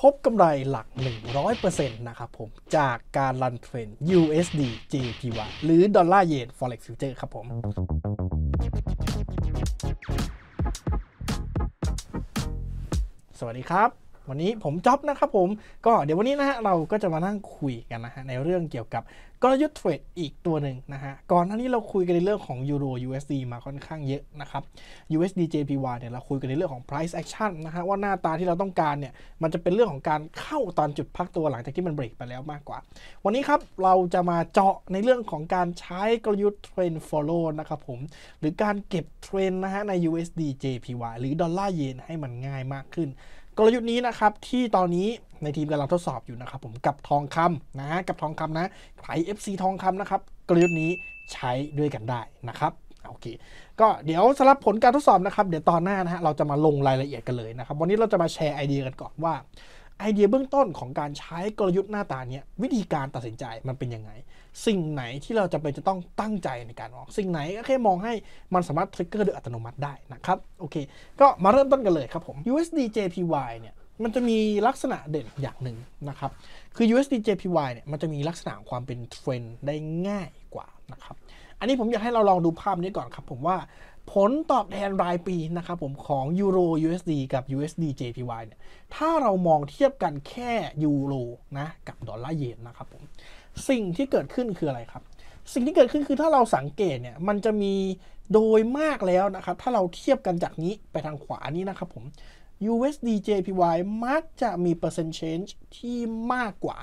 ทบกำไรหลัก 100%นะครับผมจากการรันเทรน USD JPY หรือดอลลาร์เยน Forex Future ครับผม สวัสดีครับวันนี้ผมจ๊อบนะครับผม ก็เดี๋ยววันนี้นะฮะเราก็จะมานั่งคุยกันนะฮะในเรื่องเกี่ยวกับกลยุทธ์เทรดอีกตัวหนึ่งนะฮะก่อนหน้านี้เราคุยกันในเรื่องของยูโร USD มาค่อนข้างเยอะนะครับ USD JPY เนี่ยเราคุยกันในเรื่องของ price action นะฮะว่าหน้าตาที่เราต้องการเนี่ยมันจะเป็นเรื่องของการเข้าตอนจุดพักตัวหลังจากที่มันเบรกไปแล้วมากกว่า วันนี้ครับเราจะมาเจาะในเรื่องของการใช้กลยุทธ์เทรนด follow นะครับผมหรือการเก็บเทรนนะฮะใน USD JPY หรือดอลลาร์เยนให้มันง่ายมากขึ้นกลยุทธ์นี้นะครับที่ตอนนี้ในทีมกำลังทดสอบอยู่นะครับผมกับทองคำนะกับทองคำนะไถ FC ทองคำนะครับกลยุทธ์นี้ใช้ด้วยกันได้นะครับโอเค ก็เดี๋ยวสำหรับผลการทดสอบนะครับ เดี๋ยวตอนหน้านะฮะเราจะมาลงรายละเอียดกันเลยนะครับวันนี้เราจะมาแชร์ไอเดียกันก่อนว่าไอเดียเบื้องต้นของการใช้กลยุทธ์หน้าตาเนี้ย วิธีการตัดสินใจมันเป็นยังไง สิ่งไหนที่เราจะเป็นจะต้องตั้งใจในการมองสิ่งไหนก็แค่มองให้มันสามารถทริกเกอร์โดยอัตโนมัติได้นะครับโอเค ก็มาเริ่มต้นกันเลยครับผม USD JPY เนี่ยมันจะมีลักษณะเด่นอย่างหนึ่งนะครับคือ USD JPY เนี่ยมันจะมีลักษณะความเป็นเทรนได้ง่ายกว่านะครับอันนี้ผมอยากให้เราลองดูภาพนี้ก่อนครับ ผมว่าผลตอบแทนรายปีนะครับผมของยูโร USD กับ USD JPY เนี่ยถ้าเรามองเทียบกันแค่ยูโรนะกับดอลลาร์เยนนะครับผมสิ่งที่เกิดขึ้นคืออะไรครับ สิ่งที่เกิดขึ้นคือถ้าเราสังเกตเนี่ยมันจะมีโดยมากแล้วนะครับถ้าเราเทียบกันจากนี้ไปทางขวานี้นะครับผม USD JPY มักจะมีเปอร์เซ็นต change ที่มากกว่า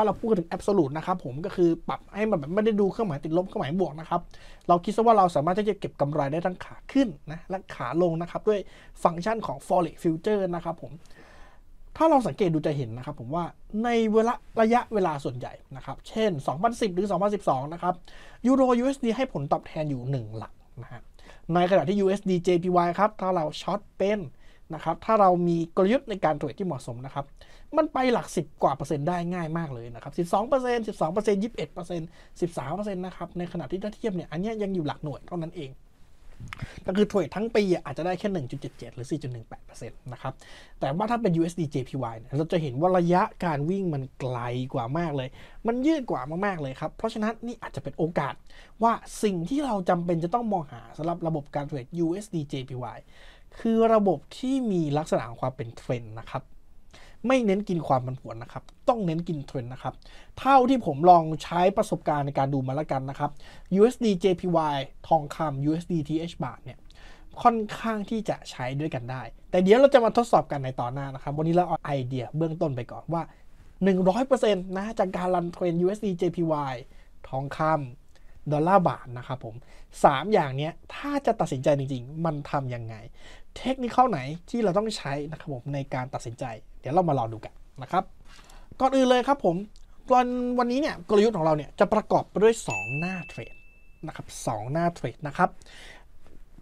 ถ้าเราพูดถึงแอบสูตนะครับผมก็คือปรับให้มันแบบไม่ได้ดูเครื่องหมายติดลบเครื่องหมายบวกนะครับ เราคิดซะว่าเราสามารถที่จะเก็บกำไรได้ทั้งขาขึ้นนะและขาลงนะครับด้วยฟังก์ชันของ forex future นะครับผม ถ้าเราสังเกตดูจะเห็นนะครับผมว่าในเวลาระยะเวลาส่วนใหญ่นะครับ เช่น 2010หรือ2012 นะครับยูโร USD ให้ผลตอบแทนอยู่ 1 หลักนะฮะในขณะที่ USD JPY ครับถ้าเราช็อตเป็นนะครับถ้าเรามีกลยุทธ์ในการเทรดที่เหมาะสมนะครับมันไปหลัก 10 กว่าเปอร์เซ็นต์ได้ง่ายมากเลยนะครับ 12เปอร์เซ็นต์12เปอร์เซ็นต์21เปอร์เซ็นต์13เปอร์เซ็นต์นะครับ ในขณะที่ถ้าเทียบเนี่ยอันนี้ยังอยู่หลักหน่วยเท่านั้นเองก็คือเทรดทั้งปี อาจจะได้แค่1.77 หรือ 4.18%นะครับ แต่ว่าถ้าเป็น USD JPY เราจะเห็นว่าระยะการวิ่งมันไกลกว่ามากเลย มันยืดกว่ามากๆเลยครับเพราะฉะนั้นนี่อาจจะเป็นโอกาสว่าสิ่งที่เราจำเป็นจะต้องมองหาสำหรับระบบการเทรด USD JPY คือระบบที่มีลักษณะของความเป็นเทรนด์นะครับไม่เน้นกินความผันผวนนะครับ ต้องเน้นกินเทรนนะครับ เท่าที่ผมลองใช้ประสบการณ์ในการดูมาแล้วกันนะครับ USD JPY ทองคำ USD TH บาทเนี่ย ค่อนข้างที่จะใช้ด้วยกันได้ แต่เดี๋ยวเราจะมาทดสอบกันในตอนหน้านะครับ วันนี้เราเอาไอเดียเบื้องต้นไปก่อนว่า 100%นะจากการรันเทรน USD JPY ทองคำดอลลาร์บาทนะครับผม 3 อย่างนี้ถ้าจะตัดสินใจจริงๆ มันทำยังไง เทคนิคข้อไหนที่เราต้องใช้นะครับผมในการตัดสินใจเดี๋ยวเรามาลองดูกันนะครับก่อนอื่นเลยครับผมตอนวันนี้เนี่ยกลยุทธ์ของเราเนี่ยจะประกอบไปด้วย2 หน้าเทรดนะครับสหน้าเทรดนะครับ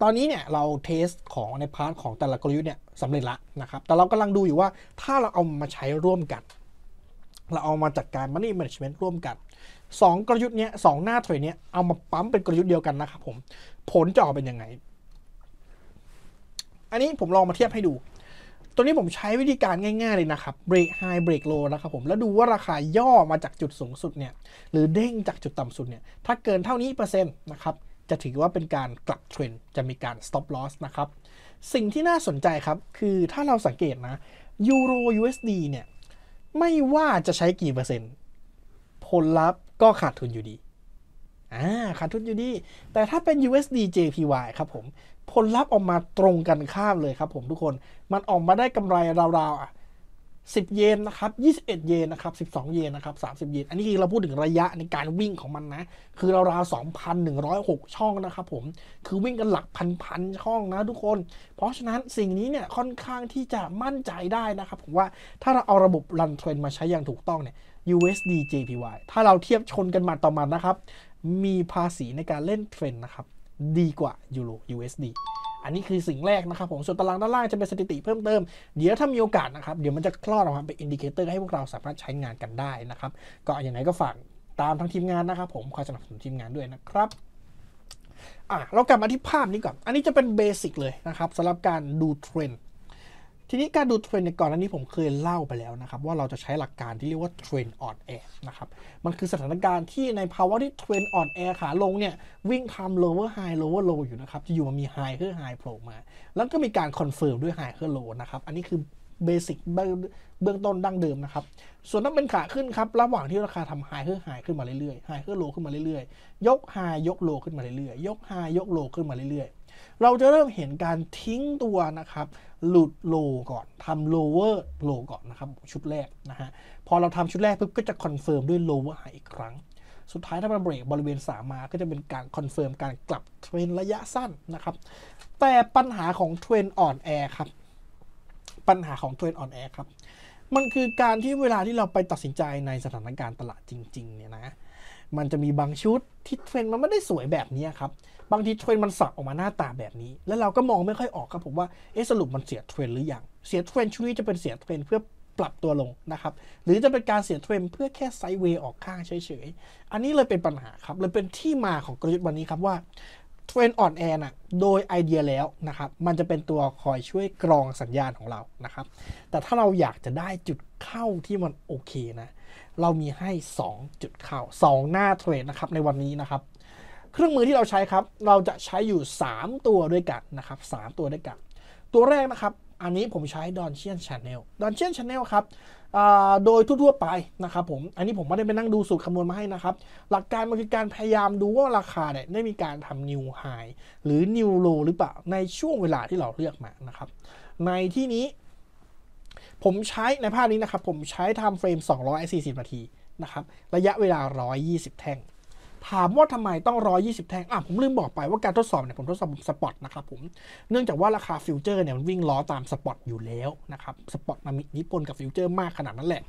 ตอนนี้เนี่ยเราเทสของในพาร์ทของแต่ละกลยุทธ์เนี่ยสำเร็จละนะครับ แต่เรากำลังดูอยู่ว่าถ้าเราเอามาใช้ร่วมกัน เราเอามาจัดการ Money Management ร่วมกัน 2 กลยุทธ์เนี้ยสหน้าเทรดเนี้ยเอามาปั๊มเป็นกลยุทธ์เดียวกันนะครับผมผลจะออกเป็นยังไง อันนี้ผมลองมาเทียบให้ดูตัวนี้ผมใช้วิธีการง่ายๆเลยนะครับ เบรกไฮ เบรกโลนะครับผม แล้วดูว่าราคาย่อมาจากจุดสูงสุดเนี่ย หรือเด้งจากจุดต่ำสุดเนี่ย ถ้าเกินเท่านี้เปอร์เซ็นต์นะครับ จะถือว่าเป็นการกลับเทรนด์ จะมีการ stop loss นะครับ สิ่งที่น่าสนใจครับ คือถ้าเราสังเกตนะ ยูโร USD เนี่ย ไม่ว่าจะใช้กี่เปอร์เซ็นต์ ผลลัพธ์ก็ขาดทุนอยู่ดี อ่า ขาดทุนอยู่ดี แต่ถ้าเป็น USD JPY ครับผมผลลัพธ์ออกมาตรงกันข้ามเลยครับผมทุกคน มันออกมาได้กำไรราวๆอ่ะสิบเยน นะครับยี่สิบเอ็ดเยน นะครับสิบสองเยนนะครับสามสิบเยน อันนี้คือเราพูดถึงระยะในการวิ่งของมันนะ คือราวๆสองพันหนึ่งร้อยหกช่องนะครับผมคือวิ่งกันหลักพันพันช่องนะทุกคน เพราะฉะนั้นสิ่งนี้เนี่ย ค่อนข้างที่จะมั่นใจได้นะครับผมว่าถ้าเราเอาระบบรันเทรนมาใช้อย่างถูกต้องเนี่ย USD JPY ถ้าเราเทียบชนกันมาต่อมานะครับ มีภาษีในการเล่นเทรนนะครับดีกว่ายูโร USD อันนี้คือสิ่งแรกนะครับผม ส่วนตารางด้านล่างจะเป็นสถิติเพิ่มเติม เดี๋ยวถ้ามีโอกาสนะครับ เดี๋ยวมันจะคลอดออกมาเป็นอินดิเคเตอร์ให้พวกเราสามารถใช้งานกันได้นะครับ ก็อย่างไรก็ฝากตามทั้งทีมงานนะครับผมคอยสนับสนุนทีมงานด้วยนะครับ อ่ะเรากลับมาที่ภาพนี้ก่อน อันนี้จะเป็นเบสิกเลยนะครับสำหรับการดูเทรนด์ทีนี้การดูเทรนด์ในก่อนอันนี้ผมเคยเล่าไปแล้วนะครับ ว่าเราจะใช้หลักการที่เรียกว่าเทรนด์ออนแอร์นะครับมันคือสถานการณ์ที่ในภาวะที่เทรนด์ออนแอร์ขาลงเนี่ยวิ่งทำ lower high lower low อยู่นะครับ จะอยู่มามี high เพื่อ high โผล่มา แล้วก็มีการคอนเฟิร์มด้วย high เพื่อ low นะครับ อันนี้คือเบสิกเบื้องต้นดั้งเดิมนะครับ ส่วนน้าเป็นขาขึ้นครับ ระหว่างที่ราคาทำไฮเพื่อไฮขึ้นมาเรื่อยๆไฮเพื่อโลขึ้นมาเรื่อยๆ ยกไฮยกโลขึ้นมาเรื่อยๆยกไฮยกโลขึ้นมาเรื่อยเราจะเริ่มเห็นการทิ้งตัวนะครับ หลุดโลก่อน ทำโลเวอร์โลก่อนนะครับชุดแรกนะฮะ พอเราทำชุดแรกปุ๊บก็จะคอนเฟิร์มด้วยโลเวอร์ายอีกครั้ง สุดท้ายถ้ามันเบรกบริเวณสามาก็จะเป็นการคอนเฟิร์มการกลับเทรนระยะสั้นนะครับ แต่ปัญหาของเทรนอ่อนแอครับ ปัญหาของเทรนอ่อนแอครับ มันคือการที่เวลาที่เราไปตัดสินใจในสถานการณ์ตลาดจริงๆเนี่ยนะ มันจะมีบางชุดที่เทรนมันไม่ได้สวยแบบนี้ครับบางทีเทรนมันสับออกมาหน้าตาแบบนี้ แล้วเราก็มองไม่ค่อยออกครับผมว่าเอ๊ะสรุปมันเสียเทรนหรือยังเสียเทรนช่วงนี้จะเป็นเสียเทรนเพื่อปรับตัวลงนะครับ หรือจะเป็นการเสียเทรนเพื่อแค่ไซด์เวย์ออกข้างเฉย ๆ อันนี้เลยเป็นปัญหาครับเลยเป็นที่มาของกลยุทธ์วันนี้ครับว่าเทรนอ่อนแอน่ะโดยไอเดียแล้วนะครับ มันจะเป็นตัวคอยช่วยกรองสัญญาณของเรานะครับ แต่ถ้าเราอยากจะได้จุดเข้าที่มันโอเคนะ เรามีให้2จุดเข้า2 หน้าเทรนนะครับในวันนี้นะครับเครื่องมือที่เราใช้ครับ เราจะใช้อยู่ 3 ตัวด้วยกันนะครับ3ตัวด้วยกัน ตัวแรกนะครับ อันนี้ผมใช้ดอนเชียนชาแนลดอนเชียนชาแนลครับโดยทั่วๆไปนะครับผม อันนี้ผมไม่ได้ไปนั่งดูสูตรคำนวณมาให้นะครับ หลักการมันคือการพยายามดูว่าราคาเนี่ยได้มีการทำนิวไฮหรือนิวโลหรือเปล่าในช่วงเวลาที่เราเลือกมานะครับ ในที่นี้ผมใช้ในภาพนี้นะครับ ผมใช้ทำเฟรม240นาทีนะครับ ระยะเวลา 120 แท่งถามว่าทำไมต้อง 120 แท่งอ่ะผมลืมบอกไปว่าการทดสอบเนี่ยผมทดสอบสปอตนะครับผม เนื่องจากว่าราคาฟิวเจอร์เนี่ยมันวิ่งล้อตามสปอตอยู่แล้วนะครับ สปอตมันมีนิพนธ์กับฟิวเจอร์มากขนาดนั้นแหละ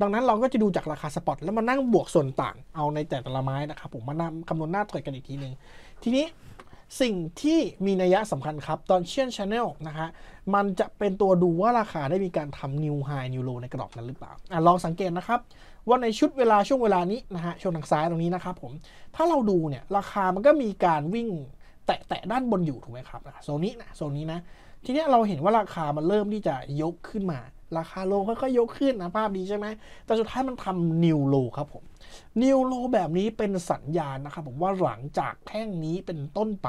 ดังนั้นเราก็จะดูจากราคาสปอตแล้วมานั่งบวกส่วนต่าง เอาในแต่ละไม้นะครับ ผมมานำคำนวณหน้าถอยกันอีกทีหนึ่งทีนี้สิ่งที่มีนัยสำคัญครับ ตอนเชื่อนชาเนลนะฮะมันจะเป็นตัวดูว่าราคาได้มีการทำนิวไฮนิวโลในกรอบนั้นหรือเปล่าอ่ะลองสังเกตนะครับว่าในชุดเวลาช่วงเวลานี้นะฮะช่วงทางซ้ายตรงนี้นะครับผมถ้าเราดูเนี่ยราคามันก็มีการวิ่งแตะแตะด้านบนอยู่ถูกไหมครับโซนนี้นะโซนนี้นะทีนี้เราเห็นว่าราคามันเริ่มที่จะยกขึ้นมา ราคาโลค่อยๆยกขึ้นนะภาพดีใช่ไหมแต่สุดท้ายมันทำนิวโลครับผมนิวโลแบบนี้เป็นสัญญาณนะครับผมว่าหลังจากแท่งนี้เป็นต้นไป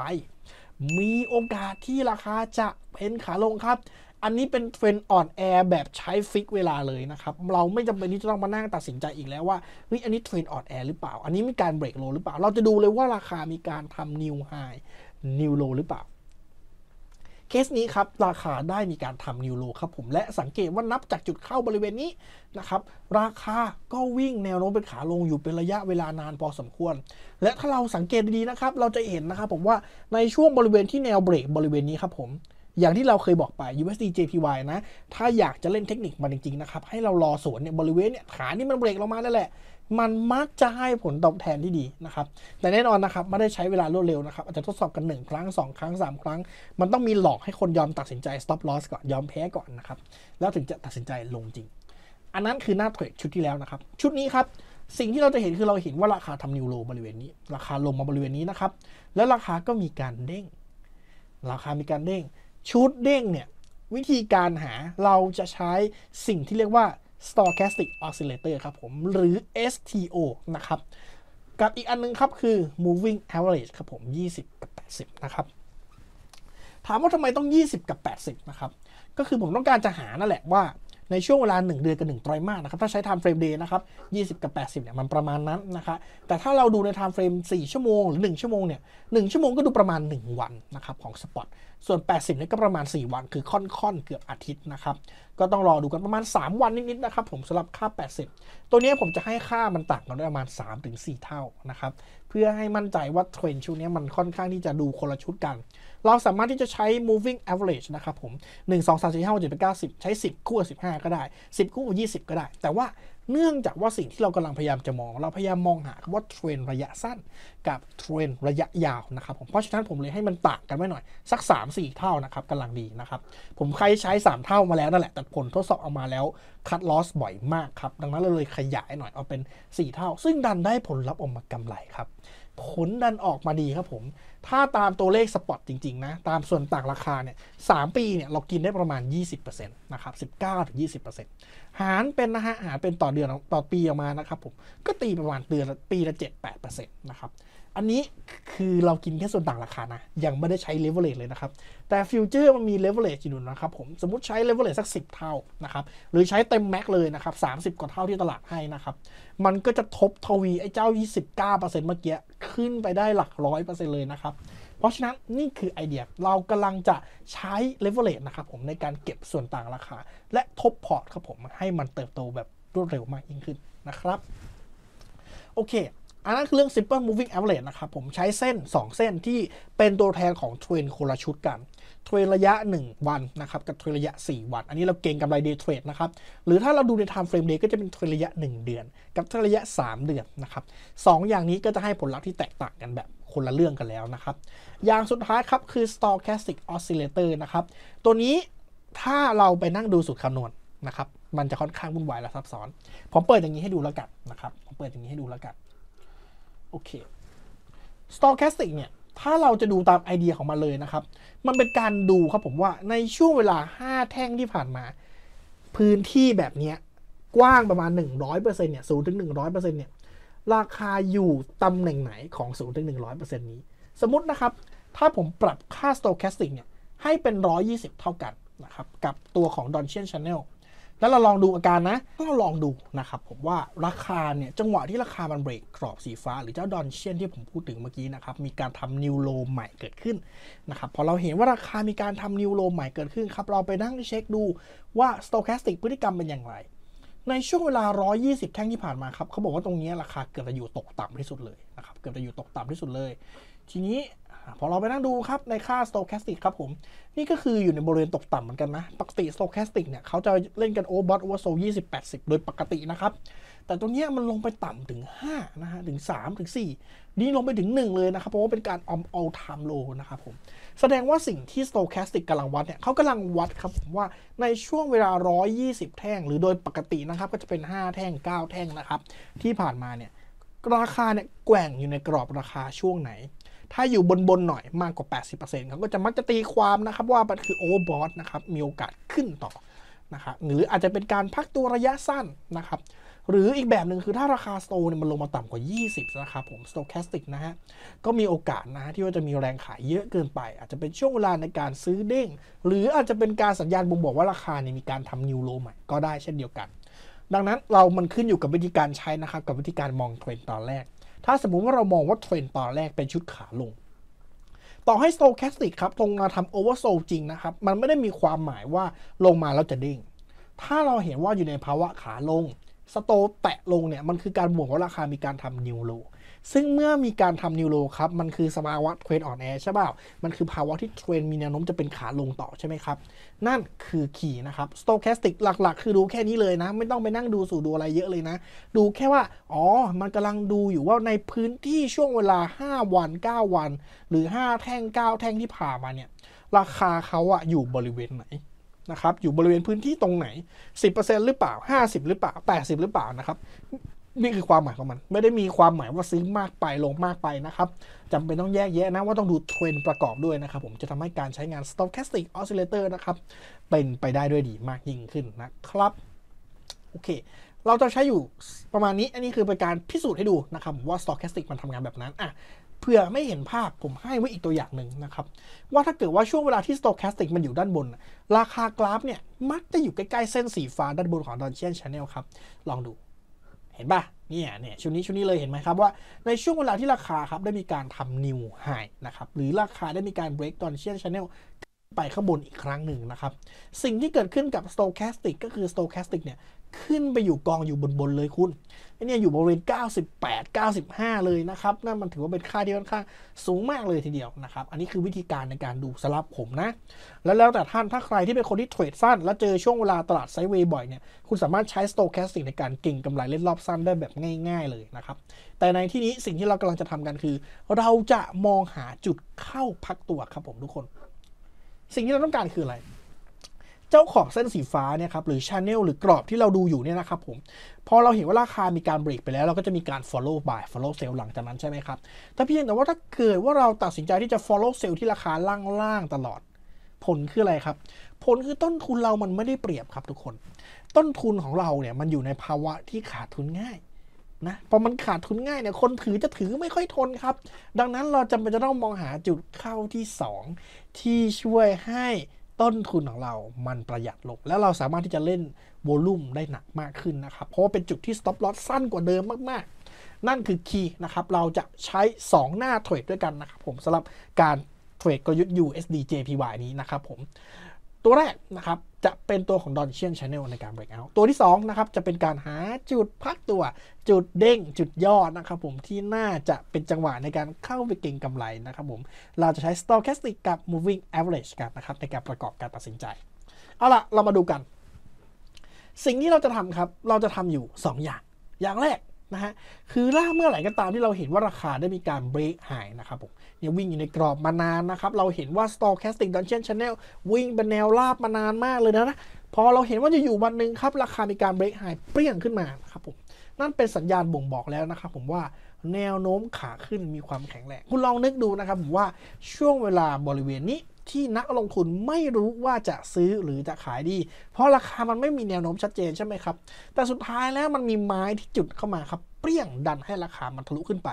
มีโอกาสที่ราคาจะเป็นขาลงครับอันนี้เป็นเทรนอ่อนแอแบบใช้ฟิกเวลาเลยนะครับ เราไม่จำเป็นที่จะต้องมานั่งตัดสินใจอีกแล้วว่าเฮ้ยอันนี้เทรนอ่อนแอหรือเปล่า อันนี้มีการเบรกโลหรือเปล่า เราจะดูเลยว่าราคามีการทำนิวไฮนิวโลหรือเปล่า เคสนี้ครับราคาได้มีการทำนิวโลครับผมและสังเกตว่านับจากจุดเข้าบริเวณนี้นะครับ ราคาก็วิ่งแนวโน้มเป็นขาลงอยู่เป็นระยะเวลานานพอสมควร และถ้าเราสังเกตดีๆนะครับเราจะเห็นนะครับผมว่าในช่วงบริเวณที่แนวเบรกบริเวณนี้ครับผมอย่างที่เราเคยบอกไป USD JPY นะ ถ้าอยากจะเล่นเทคนิคมันจริง ๆ นะครับ ให้เรารอสวนเนี่ย บริเวณเนี่ย ฐานนี่มันเบรกลงมาแล้วแหละ มันมักจะให้ผลตอบแทนที่ดีนะครับ แต่แน่นอนนะครับ ไม่ได้ใช้เวลารวดเร็วนะครับ อาจจะทดสอบกัน 1 ครั้ง 2 ครั้ง 3 ครั้ง มันต้องมีหลอกให้คนยอมตัดสินใจ stop loss ก่อน ยอมแพ้ก่อนนะครับ แล้วถึงจะตัดสินใจลงจริง อันนั้นคือหน้าเทรดชุดที่แล้วนะครับ ชุดนี้ครับสิ่งที่เราจะเห็นคือเราเห็นว่าราคาทำนิวโลบริเวณนี้ ราคาลงมาบริเวณนี้นะครับ แล้วราคาก็มีการเด้งราคา มีการเด้งชุดเด้งเนี่ยวิธีการหาเราจะใช้สิ่งที่เรียกว่า stochastic oscillator ครับผมหรือ STO นะครับกับอีกอันนึงครับคือ moving average ครับผม20 กับ 80 นะครับ ถามว่าทำไมต้อง 20 กับ 80 นะครับ ก็คือผมต้องการจะหานั่นแหละว่าในช่วงเวลา 1 เดือนกับ1ไตรมาสนะครับถ้าใช้ time frame day นะครับ20 กับ 80เนี่ยมันประมาณนั้นนะครับแต่ถ้าเราดูใน time frame 4 ชั่วโมงหรือ 1 ชั่วโมงเนี่ย1ชั่วโมงก็ดูประมาณ1 วันนะครับของสปอตส่วน 80 นี่ก็ประมาณ 4 วัน คือ ค่อน ๆ เกือบอาทิตย์ นะครับ ก็ต้องรอดูกันประมาณ 3 วันนิด ๆ นะครับ ผมสำหรับค่า 80 ตัวนี้ผมจะให้ค่ามันต่างกันประมาณ3-4เท่า นะครับ เพื่อให้มั่นใจว่าเทรนชุดนี้มันค่อนข้างที่จะดูคนละชุดกัน เราสามารถที่จะใช้ moving average นะครับผม 1 2 3 4 5 6 7 8 9 10 ใช้ 10 คู่บ15 ก็ได้ 10 คู่บ20 ก็ได้ แต่ว่าเนื่องจากว่าสิ่งที่เรากำลังพยายามจะมอง เราพยายามมองหาคำว่าเทรนระยะสั้นกับเทรนระยะยาวนะครับผมเพราะฉะนั้นผมเลยให้มันต่างกันไว้หน่อย สัก 3-4 เท่านะครับกำลังดีนะครับผมใครใช้ 3 เท่ามาแล้วนั่นแหละแต่ผลทดสอบเอามาแล้วคัดลอสบ่อยมากครับดังนั้นเราเลยขยายหน่อยเอาเป็น 4 เท่า ซึ่งดันได้ผลลัพธ์ออกมากำไรครับผลดันออกมาดีครับผม ถ้าตามตัวเลขสปอตจริง ๆ นะ ตามส่วนต่างราคา เนี่ยสปี เนี่ย เรากินได้ประมาณ 20%นะครับ 19ถึง20%หารเป็นนะฮะ หารเป็นต่อเดือนต่อปีออกมานะครับผม ก็ตีประมาณเดือนปีละ 7-8%นะครับอันนี้คือเรากินแค่ส่วนต่างราคานะ ยังไม่ได้ใช้เลเวลเลตเลยนะครับ แต่ฟิวเจอร์มันมีเลเวลเลตอยู่นะครับ ผม สมมติใช้เลเวลเลตสัก 10 เท่านะครับ หรือใช้เต็มแม็กเลยนะครับ 30กว่าเท่าที่ตลาดให้นะครับ มันก็จะทบทวีไอ้เจ้า29%เมื่อกี้ ขึ้นไปได้หลักร้อยเปอร์เซ็นต์เลยนะครับ เพราะฉะนั้นนี่คือไอเดีย เรากำลังจะใช้เลเวลเลตนะครับผมในการเก็บส่วนต่างราคา และทบพอร์ตครับผมให้มันเติบโตแบบรวดเร็วมากยิ่งขึ้นนะครับ โอเคอันนั้นคือเรื่อง simple moving average นะครับ ผมใช้เส้น 2 เส้นที่เป็นตัวแทนของเทรนคนละชุดกันเทรนระยะ 1 วันนะครับกับเทรนระยะ 4 วัน อันนี้เราเก่งกำไรเดย์เทรดนะครับ หรือถ้าเราดูใน time frame day ก็จะเป็นเทรนระยะ 1 เดือน กับเทรนระยะ 3 เดือนนะครับสออย่างนี้ก็จะให้ผลลัพธ์ที่แตกต่างกันแบบคนละเรื่องกันแล้วนะครับอย่างสุดท้ายครับคือ stochastic oscillator นะครับตัวนี้ถ้าเราไปนั่งดูสูตรคำนวณนนะครับมันจะค่อนข้างวุ่นวายและซับซ้อนผมเปิดอย่างนี้ให้ดูแล้วกันนะครับผมเปิดอย่างนี้ให้ดูแล้วกันโอเค stochastic เนี่ย ถ้าเราจะดูตามไอเดียของมันเลยนะครับ มันเป็นการดูครับผมว่าในช่วงเวลา 5 แท่งที่ผ่านมา พื้นที่แบบนี้กว้างประมาณ 100%เนี่ย0ถึง 100%เนี่ย ราคาอยู่ตำแหน่งไหนของ0ถึง 100%นี้ สมมตินะครับ ถ้าผมปรับค่า stochastic เนี่ย ให้เป็น 120 เท่ากันนะครับ กับตัวของ Donchian Channel แล้วเราลองดูอาการนะก็ลองดูนะครับผมว่าราคาเนี่ยจังหวะที่ราคามันเบรกกรอบสีฟ้าหรือเจ้าดอนเชียนที่ผมพูดถึงเมื่อกี้นะครับ มีการทำนิวโลใหม่เกิดขึ้นนะครับพอเราเห็นว่าราคามีการทำนิวโลใหม่เกิดขึ้นครับ เราไปนั่งเช็คดูว่าสโตแคสติกพฤติกรรมเป็นอย่างไรในช่วงเวลา 120 แท่งที่ผ่านมาครับ เขาบอกว่าตรงนี้ราคาเกือบจะอยู่ตกต่ำที่สุดเลยนะครับ เกือบจะอยู่ตกต่ำที่สุดเลย ทีนี้พอเราไปนั่งดูครับในค่า stochastic ครับผม นี่ก็คืออยู่ในบริเวณตกต่ำเหมือนกันนะ ปกติ stochastic เนี่ยเขาจะเล่นกัน overbought oversold 20 80 โดยปกตินะครับ แต่ตรงนี้มันลงไปต่ำถึง 5 นะฮะ ถึง 3 ถึง 4 นี่ลงไปถึง 1 เลยนะครับ เพราะว่าเป็นการ all time low นะครับผมแสดงว่าสิ่งที่ stochastic กำลังวัดเนี่ย เขากำลังวัดครับผมว่าในช่วงเวลา 120 แท่ง หรือโดยปกตินะครับ ก็จะเป็น 5 แท่ง 9 แท่งนะครับ ที่ผ่านมาเนี่ย ราคาเนี่ยแกว่งอยู่ในกรอบราคาช่วงไหน ถ้าอยู่บนบนหน่อยมากกว่า 80%เขาก็จะมักจะตีความนะครับ ว่ามันคือโอเวอร์บอ t นะครับ มีโอกาสขึ้นต่อนะครับหรืออาจจะเป็นการพักตัวระยะสั้นนะครับหรืออีกแบบหนึ่งคือถ้าราคาสโตนมันลงมาต่ำกว่า 20 นะครับผมสโตแคสติกนะฮะก็มีโอกาสนะที่ว่าจะมีแรงขายเยอะเกินไป อาจจะเป็นช่วงเวลาในการซื้อเด้ง หรืออาจจะเป็นการสัญญาณบ่งบอกว่าราคาเนี่ยมีการทำนิวโลใหม่ก็ได้เช่นเดียวกัน ดังนั้นเรามันขึ้นอยู่กับวิธีการใช้นะครับกับวิธีการมองเทรนตอนแรก ถ้าสมมุติว่าเรามองว่าเทรนตอนแรกเป็นชุดขาลง ต่อให้สโตแคสติกครับตรงมาทำโเวอร์ o โ d จริงนะครับมันไม่ได้มีความหมายว่าลงมาแล้วจะเด้งถ้าเราเห็นว่าอยู่ในภาวะขาลงสโตแตะลงเนี่ยมันคือการบวกว่าราคามีการทำนิวโลซึ่งเมื่อมีการทำนิวโลครับ มันคือสภาวะเทรนออนแอร์ใช่เปล่า มันคือภาวะที่เทรนมีแนวโน้มจะเป็นขาลงต่อใช่ไหมครับ นั่นคือขี่นะครับสโตแคสติกหลักๆ คือดูแค่นี้เลยนะ ไม่ต้องไปนั่งดูสู่ดูอะไรเยอะเลยนะ ดูแค่ว่าอ๋อมันกำลังดูอยู่ว่าในพื้นที่ช่วงเวลา5วัน9 วัน หรือ 5 แท่ง9 แท่งที่ผ่ามาเนี่ยราคาเขาอะอยู่บริเวณไหนนะครับ อยู่บริเวณพื้นที่ตรงไหน 10%หรือเปล่า 50 หรือเปล่า 80 หรือเปล่านะครับ นี่คือความหมายของมัน ไม่ได้มีความหมายว่าซื้อมากไป ลงมากไปนะครับจำเป็นต้องแยกแยะนะว่าต้องดูเทรนประกอบด้วยนะครับผมจะทำให้การใช้งาน stochastic oscillator นะครับ เป็นไปได้ด้วยดีมากยิ่งขึ้นนะครับ โอเค เราจะใช้อยู่ประมาณนี้ อันนี้คือเป็นการพิสูจน์ให้ดูนะครับว่า stochastic มันทำงานแบบนั้นอ่ะเพื่อไม่เห็นภาพผมให้ไว้อีกตัวอย่างหนึ่งนะครับ ว่าถ้าเกิดว่าช่วงเวลาที่ stochastic มันอยู่ด้านบน ราคากราฟเนี่ย มักจะอยู่ใกล้ๆ เส้นสีฟ้าด้านบนของ d o n c h i ย n Channel ครับ ลองดู เห็นป่ะเนี่ยเนี่ยช่วงนี้ช่วงนี้เลยเห็นไหมครับว่าในช่วงเวลาที่ราคาครับ ได้มีการทำนิวไฮนะครับ หรือราคาได้มีการ break Donchian Channel ไปข้างบนอีกครั้งหนึ่งนะครับ สิ่งที่เกิดขึ้นกับ stochastic ก็คือ stochastic เนี่ย ขึ้นไปอยู่กองอยู่บนบนเลยคุณไอเนี่ยอยู่บริเวณ98 95 เลยนะครับ นั่นมันถือว่าเป็นค่าที่ค่อนข้าง สูงมากเลยทีเดียวนะครับ อันนี้คือวิธีการในการดูสลับผมนะ แล้วแล้วแต่ท่าน ถ้าใครที่เป็นคนที่เทรดสั้น แล้วเจอช่วงเวลาตลาดไซด์เวย์บ่อยเนี่ย คุณสามารถใช้สโตแคสติกในการเก่งกำไรเล่นรอบสั้นได้แบบง่ายๆเลยนะครับ แต่ในที่นี้สิ่งที่เรากำลังจะทำกันคือ เราจะมองหาจุดเข้าพักตัวครับผมทุกคนสิ่งที่เราต้องการคืออะไร เจ้าของเส้นสีฟ้าเนี่ยครับหรือชานเนลหรือกรอบที่เราดูอยู่เนี่ยนะครับผมพอเราเห็นว่าราคามีการเบรกไปแล้ว เราก็จะมีการ follow buy follow sell หลังจากนั้นใช่ไหมครับถ้าเพียงแต่ว่าถ้าเกิดว่าเราตัดสินใจที่จะ follow sell ที่ราคาล่างๆตลอด ผลคืออะไรครับ ผลคือต้นทุนเรามันไม่ได้เปรียบครับทุกคน ต้นทุนของเราเนี่ยมันอยู่ในภาวะที่ขาดทุนง่ายนะพอมันขาดทุนง่ายเนี่ยคนถือจะถือไม่ค่อยทนครับดังนั้นเราจาเป็นจะต้องมองหาจุดเข้าที่ 2 ที่ช่วยให้ต้นทุนของเรามันประหยัดลงแล้วเราสามารถที่จะเล่นโวลูมได้หนักมากขึ้นนะครับเพราะว่าเป็นจุดที่สต็อปลอสสั้นกว่าเดิมมากๆ นั่นคือคีย์นะครับเราจะใช้ 2 หน้าเทรดด้วยกันนะครับผมสำหรับการเทรดกลยุทธ์ USD JPY นี้นะครับผมตัวแรกนะครับจะเป็นตัวของดอนเชียงชานเนลในการ break out ตัวที่2นะครับจะเป็นการหาจุดพักตัว จุดเด้งจุดยอดนะครับผมที่น่าจะเป็นจังหวะในการเข้าไปเก็งกำไรนะครับผมเราจะใช้ stochastic กับ moving average กันนะครับในการประกอบการตัดสินใจเอาล่ะเรามาดูกัน สิ่งที่เราจะทำครับเราจะทำอยู่ 2 อย่าง อย่างแรกนะฮะ คือล่าเมื่อไหร่ก็ตามที่เราเห็นว่าราคาได้มีการเบรกหายนะครับผม เนี่ยวิ่งอยู่ในกรอบมานานนะครับ เราเห็นว่า Stochastic Dungeon Channel วิ่งเป็นแนว ราบมานานมากเลยนะนะพอเราเห็นว่าจะอยู่วันหนึ่งครับ ราคามีการเบรกหายเปรี้ยงขึ้นมานครับผมนั่นเป็นสัญญาณบ่งบอกแล้วนะครับผมว่าแนวโน้มขาขึ้นมีความแข็งแรงคุณลองนึกดูนะครับผมว่าช่วงเวลาบริเวณนี้ที่นักลงทุนไม่รู้ว่าจะซื้อหรือจะขายดี เพราะราคามันไม่มีแนวโน้มชัดเจนใช่ไหมครับ แต่สุดท้ายแล้วมันมีไม้ที่จุดเข้ามาครับ เปรี้ยงดันให้ราคามันทะลุขึ้นไป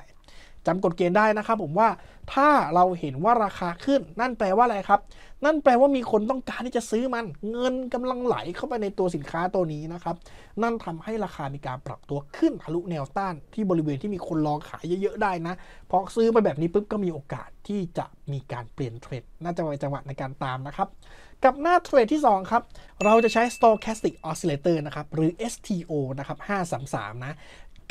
จำกฎเกณฑ์ได้นะครับผมว่าถ้าเราเห็นว่าราคาขึ้น นั่นแปลว่าอะไรครับ นั่นแปลว่ามีคนต้องการที่จะซื้อมัน เงินกำลังไหลเข้าไปในตัวสินค้าตัวนี้นะครับนั่นทำให้ราคามีการปรับตัวขึ้นทะลุแนวต้านที่บริเวณที่มีคนรอขายเยอะๆได้นะพอซื้อไปแบบนี้ปุ๊บก็มีโอกาสที่จะมีการเปลี่ยนเทรดน่าจะไวจังหวะในการตามนะครับกับหน้าเทรดที่2ครับเราจะใช้ stochastic oscillator นะครับหรือ STO นะครับ533 นะ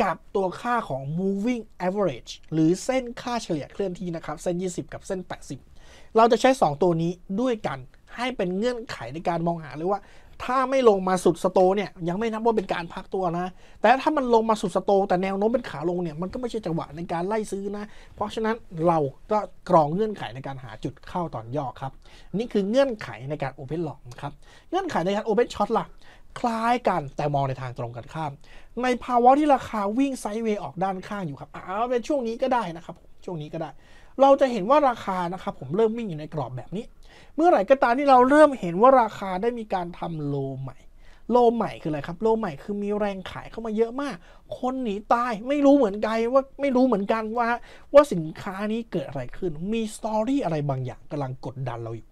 กับตัวค่าของ moving average หรือเส้นค่าเฉลี่ยเคลื่อนที่นะครับเส้น 20 กับเส้น 80 เราจะใช้ 2 ตัวนี้ด้วยกันให้เป็นเงื่อนไขในการมองหาเลยว่าถ้าไม่ลงมาสุดสโตเนี่ยยังไม่นับว่าเป็นการพักตัวนะ แต่ถ้ามันลงมาสุดสโต แต่แนวโน้มเป็นขาลงเนี่ยมันก็ไม่ใช่จังหวะในการไล่ซื้อนะ เพราะฉะนั้นเราก็กรองเงื่อนไขในการหาจุดเข้าตอนย่อครับ นี่คือเงื่อนไขในการโอเพนหลอกครับเงื่อนไขในการโอเพนช็อตล่ะคล้ายกันแต่มองในทางตรงกันข้ามในภาวะที่ราคาวิ่งไซด์เวย์ออกด้านข้างอยู่ครับอาเป็นช่วงนี้ก็ได้นะครับช่วงนี้ก็ได้ เราจะเห็นว่าราคานะครับผมเริ่มวิ่งอยู่ในกรอบแบบนี้ เมื่อไหร่ก็ตามที่เราเริ่มเห็นว่าราคาได้มีการทำโลใหม่ โลใหม่คืออะไรครับโลใหม่คือมีแรงขายเข้ามาเยอะมาก คนหนีตายไม่รู้เหมือนกันว่าไม่รู้เหมือนกันว่าว่าสินค้านี้เกิดอะไรขึ้นมีสตอรี่อะไรบางอย่างกำลังกดดันเราอยู่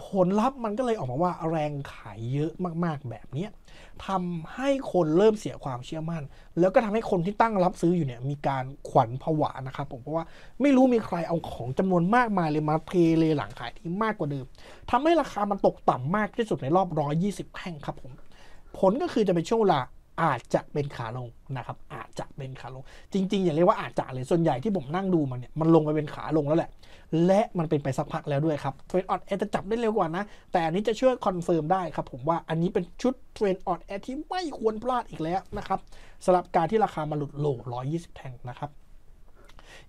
ผลลัพธ์มันก็เลยออกมาว่าแรงขายเยอะมากๆแบบนี้ทำให้คนเริ่มเสียความเชื่อมั่น แล้วก็ทำให้คนที่ตั้งรับซื้ออยู่เนี่ย มีการขวัญผวานะครับผมเพราะว่าไม่รู้มีใครเอาของจำนวนมากมายเลยมาเทเลหลังขายที่มากกว่าเดิมทำให้ราคามันตกต่ำมากที่สุดในรอบ120แห่งครับผมผลก็คือจะเป็นช่วงเวลาอาจจะเป็นขาลงนะครับอาจจะเป็นขาลง จริงๆ อย่าเรียกว่าอาจจะเลย ส่วนใหญ่ที่ผมนั่งดูมันเนี่ยมันลงไปเป็นขาลงแล้วแหละ และมันเป็นไปสักพักแล้วด้วยครับเทรนด์ออดแอจะจับได้เร็วกว่านะ แต่อันนี้จะช่วยคอนเฟิร์มได้ครับ ผมว่าอันนี้เป็นชุดเทรนดออดแอที่ไม่ควรพลาดอีกแล้วนะครับสำหรับการที่ราคามาหลุดโล120 แทงนะครับ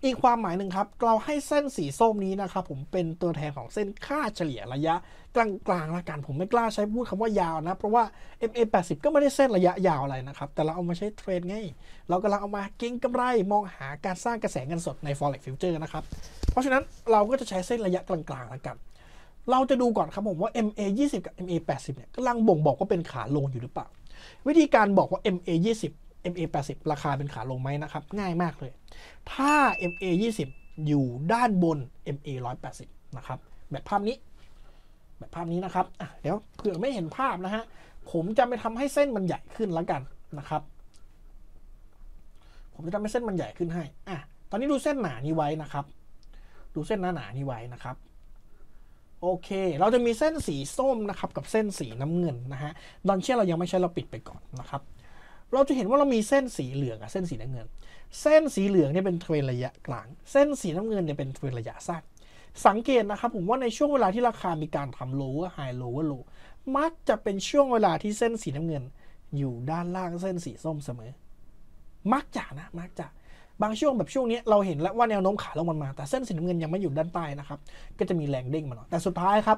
อีกความหมายหนึ่งครับเราให้เส้นสีส้มนี้นะครับผมเป็นตัวแทนของเส้นค่าเฉลี่ยระยะ กลางๆละกันผมไม่กล้าใช้พูดคำว่ายาวนะเพราะว่า MA 80 ก็ไม่ได้เส้นระยะยาวอะไรนะครับแต่เราเอามาใช้เทรนไงเรากำลังเอามากิงกำไรมองหาการสร้างกระแสเงินสดใน forex future นะครับ เพราะฉะนั้นเราก็จะใช้เส้นระยะกลางๆละกัน เราจะดูก่อนครับผมว่า MA 20 กับ MA 80เนี่ยกำลังบ่งบอกว่าเป็นขาลงอยู่หรือเปล่า วิธีการบอกว่า MA 20 MA 80ราคาเป็นขาลงไหมนะครับ ง่ายมากเลย ถ้า MA 20 อยู่ด้านบน MA 180นะครับ แบบภาพนี้ แบบภาพนี้นะครับเดี๋ยวเผื่อไม่เห็นภาพนะฮะ ผมจะไปทำให้เส้นมันใหญ่ขึ้นแล้วกันนะครับ ผมจะทำให้เส้นมันใหญ่ขึ้นให้ อ่ะ ตอนนี้ดูเส้นหนานี้ไว้นะครับ ดูเส้นหนาหนานี้ไว้นะครับ โอเค เราจะมีเส้นสีส้มนะครับ กับเส้นสีน้ำเงินนะฮะดอนเชียเรายังไม่ใช้เราปิดไปก่อนนะครับเราจะเห็นว่าเรามีเส้นสีเหลืองกับเส้นสีน้ำเงิน เส้นสีเหลืองเนี่ยเป็นเทรนระยะกลาง เส้นสีน้ำเงินเนี่ยเป็นเทรนระยะสั้น สังเกตนะครับผมว่าในช่วงเวลาที่ราคา มีการทำ l o w ์ไ high l o w ว์ low มักจะเป็นช่วงเวลาที่เส้นสีน้ำเงิน อยู่ด้านล่างเส้นสีส้มเสมอ มักจะนะ มักจะ บางช่วงแบบช่วงนี้เราเห็นแล้วว่าแนวโน้มขาลงมันมา แต่เส้นสีน้ำเงินยังไม่อยู่ด้านใต้นะครับ ก็จะมีแรงเด้งมาหน่อย แต่สุดท้ายครับ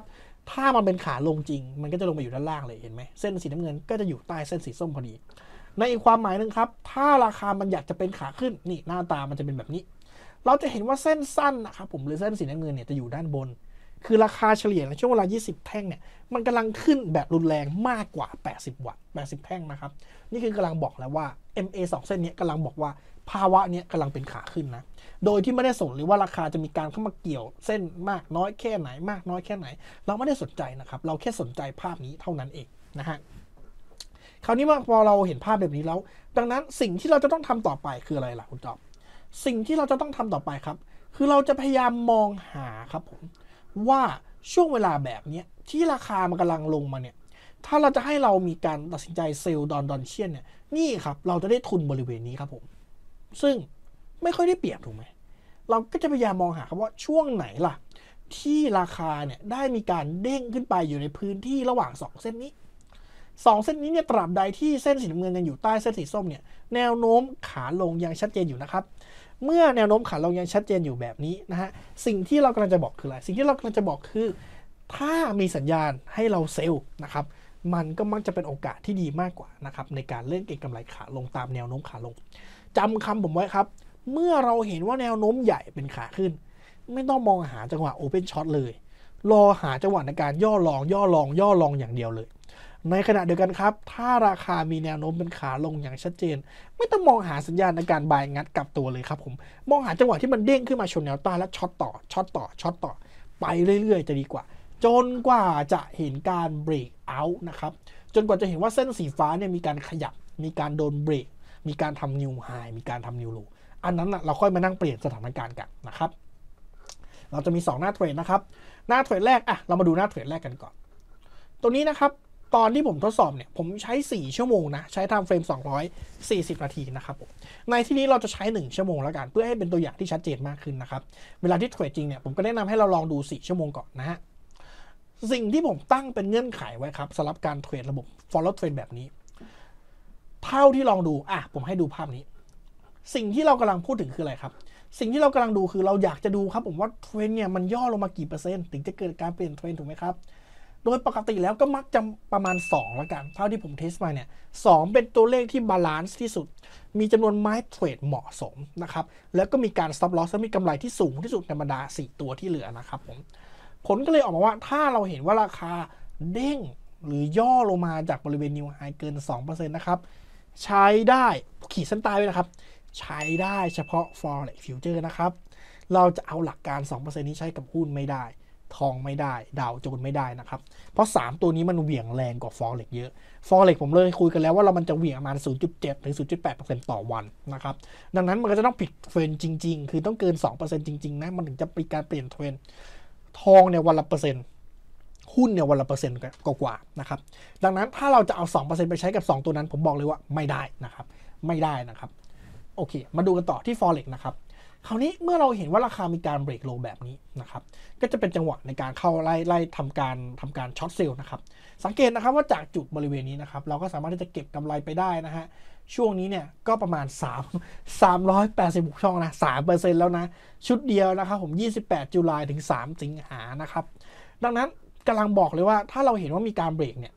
ถ้ามันเป็นขาลงจริง มันก็จะลงไปอยู่ด้านล่างเลย เห็นไหม เส้นสีน้ำเงิน ก็จะอยู่ใต้เส้นสีส้มพอดีในความหมายหนึ่งครับ ถ้าราคามันอยากจะเป็นขาขึ้นนี่ หน้าตามันจะเป็นแบบนี้ เราจะเห็นว่าเส้นสั้นนะครับผมหรือเส้นสีน้ำเงินเนี่ยจะอยู่ด้านบน คือราคาเฉลี่ยในช่วงเวลา 20 แท่งเนี่ยมันกำลังขึ้นแบบรุนแรงมากกว่า 80 วัตต์ 80 แท่งนะครับ นี่คือกำลังบอกแล้วว่า MA 2 เส้นนี้กำลังบอกว่าภาวะเนี้ยกำลังเป็นขาขึ้นนะ โดยที่ไม่ได้สนหรือว่าราคาจะมีการเข้ามาเกี่ยวเส้นมากน้อยแค่ไหน มากน้อยแค่ไหน เราไม่ได้สนใจนะครับเราแค่สนใจภาพนี้เท่านั้นเองนะฮะคราวนี้ว่าพอเราเห็นภาพแบบนี้แล้วดังนั้นสิ่งที่เราจะต้องทำต่อไปคืออะไรล่ะคุณจอบ สิ่งที่เราจะต้องทำต่อไปครับ คือเราจะพยายามมองหาครับผมว่าช่วงเวลาแบบนี้ที่ราคามันกำลังลงมาเนี่ยถ้าเราจะให้เรามีการตัดสินใจเซลล์ดอนดอนเชียนเนี่ยนี่ครับเราจะได้ทุนบริเวณนี้ครับผมซึ่งไม่ค่อยได้เปรียบถูกไหมเราก็จะพยายามมองหาครับว่าช่วงไหนล่ะที่ราคาเนี่ยได้มีการเด้งขึ้นไปอยู่ในพื้นที่ระหว่าง 2 เส้นนี้สองเส้นนี้เนี่ยตราบใดที่เส้นสีน้ำเงินยังอยู่ใต้เส้นสีส้มเนี่ยแนวโน้มขาลงยังชัดเจนอยู่นะครับเมื่อแนวโน้มขาลงยังชัดเจนอยู่แบบนี้นะฮะสิ่งที่เรากำลังจะบอกคืออะไรสิ่งที่เรากำลังจะบอกคือ ถ้ามีสัญญาณให้เราเซลล์นะครับมันก็มักจะเป็นโอกาสที่ดีมากกว่านะครับในการเล่นเก็งกำไรขาลงตามแนวโน้มขาลง จำคำผมไว้ครับ เมื่อเราเห็นว่าแนวโน้มใหญ่เป็นขาขึ้น ไม่ต้องมองหาจังหวะโอเปนช็อตเลยรอหาจังหวะในการย่อลองย่อลองย่อลองอย่างเดียวเลยในขณะเดียวกันครับ ถ้าราคามีแนวโน้มเป็นขาลงอย่างชัดเจน ไม่ต้องมองหาสัญญาณในการบายงัดกลับตัวเลยครับผม มองหาจังหวะที่มันเด้งขึ้นมาชนแนวต้านและช็อตต่อ ช็อตต่อ ช็อตต่อ ไปเรื่อย ๆจะดีกว่า จนกว่าจะเห็นการเบรกเอาท์นะครับ จนกว่าจะเห็นว่าเส้นสีฟ้าเนี่ย มีการขยับ มีการโดนเบรกมีการทำนิวไฮ มีการทำนิวโล อันนั้นนะเราค่อยมานั่งเปลี่ยนสถานการณ์กันนะครับ เราจะมี 2 หน้าเทรดนะครับ หน้าเทรดแรกอ่ะเรามาดูหน้าเทรดแรกกันก่อนตัวนี้นะครับตอนที่ผมทดสอบเนี่ย ผมใช้ 4 ชั่วโมงนะ ใช้ทำเฟรม240 นาทีนะครับผมในที่นี้เราจะใช้ 1 ชั่วโมงแล้วกัน เพื่อให้เป็นตัวอย่างที่ชัดเจนมากขึ้นนะครับ เวลาที่เทรดจริงเนี่ย ผมก็แนะนำให้เราลองดู 4 ชั่วโมงก่อนนะฮะสิ่งที่ผมตั้งเป็นเงื่อนไขไว้ครับสำหรับการเทรดระบบ follow trend แบบนี้ เท่าที่ลองดูอ่ะผมให้ดูภาพนี้ สิ่งที่เรากำลังพูดถึงคืออะไรครับ สิ่งที่เรากำลังดูคือเราอยากจะดูครับผมว่าเทรนเนี่ยมันย่อลงมากี่เปอร์เซ็นต์ถึงจะเกิดการเปลี่ยนเทรนถูกไหมครับโดยปกติแล้วก็มักจะประมาณ2ละกัน เท่าที่ผมเทสมาเนี่ยสเป็นตัวเลขที่บาลานซ์ที่สุด มีจำนวนไม้เทรดเหมาะสมนะครับแล้วก็มีการซับลอสและมีกำไรที่สูงที่สุดในบรรดา 4 ตัวที่เหลือนะครับผมผลก็เลยออกมาว่าถ้าเราเห็นว่าราคาเด้งหรือย่อลงมาจากบริเวณนิวไฮเกิน 2%นะครับ ใช้ได้ขีดเส้นใต้ไว้นะครับใช้ได้เฉพาะ forex future นะครับเราจะเอาหลักการ 2%นี้ใช้กับหุ้นไม่ได้ทองไม่ได้ดาวโจนไม่ได้นะครับ เพราะ 3 ตัวนี้มันเหวี่ยงแรงกว่าฟอเร็กเยอะฟอเร็กผมเลยคุยกันแล้วว่าเรามันจะเหวี่ยงประมาณ0.7 ถึง 0.8%ต่อวันนะครับดังนั้นมันก็จะต้องผิดเทรนจริงๆ คือต้องเกิน 2%จริงๆ นะ มันถึงจะเป็นการเปลี่ยนเทรนทองเนี่ยวันละเปอร์เซ็นต์หุ้นเนี่ยวันละเปอร์เซ็นต์กว่าๆนะครับดังนั้นถ้าเราจะเอา 2%ไปใช้กับ 2 ตัวนั้นผมบอกเลยว่าไม่ได้นะครับ ไม่ได้นะครับ โอเคมาดูกันต่อที่ฟอเร็กนะครับคราวนี้เมื่อเราเห็นว่าราคามีการเบรกลงแบบนี้นะครับก็จะเป็นจังหวะในการเข้าไล่ไล่ทำการทำการช็อตเซลล์นะครับสังเกตนะครับว่าจากจุดบริเวณนี้นะครับเราก็สามารถที่จะเก็บกำไรไปได้นะฮะช่วงนี้เนี่ยก็ประมาณ 3 386ช่องนะ3%แล้วนะชุดเดียวนะครับผม28จุลายถึง3สิงหานะครับดังนั้นกำลังบอกเลยว่าถ้าเราเห็นว่ามีการเบรกเนี่ย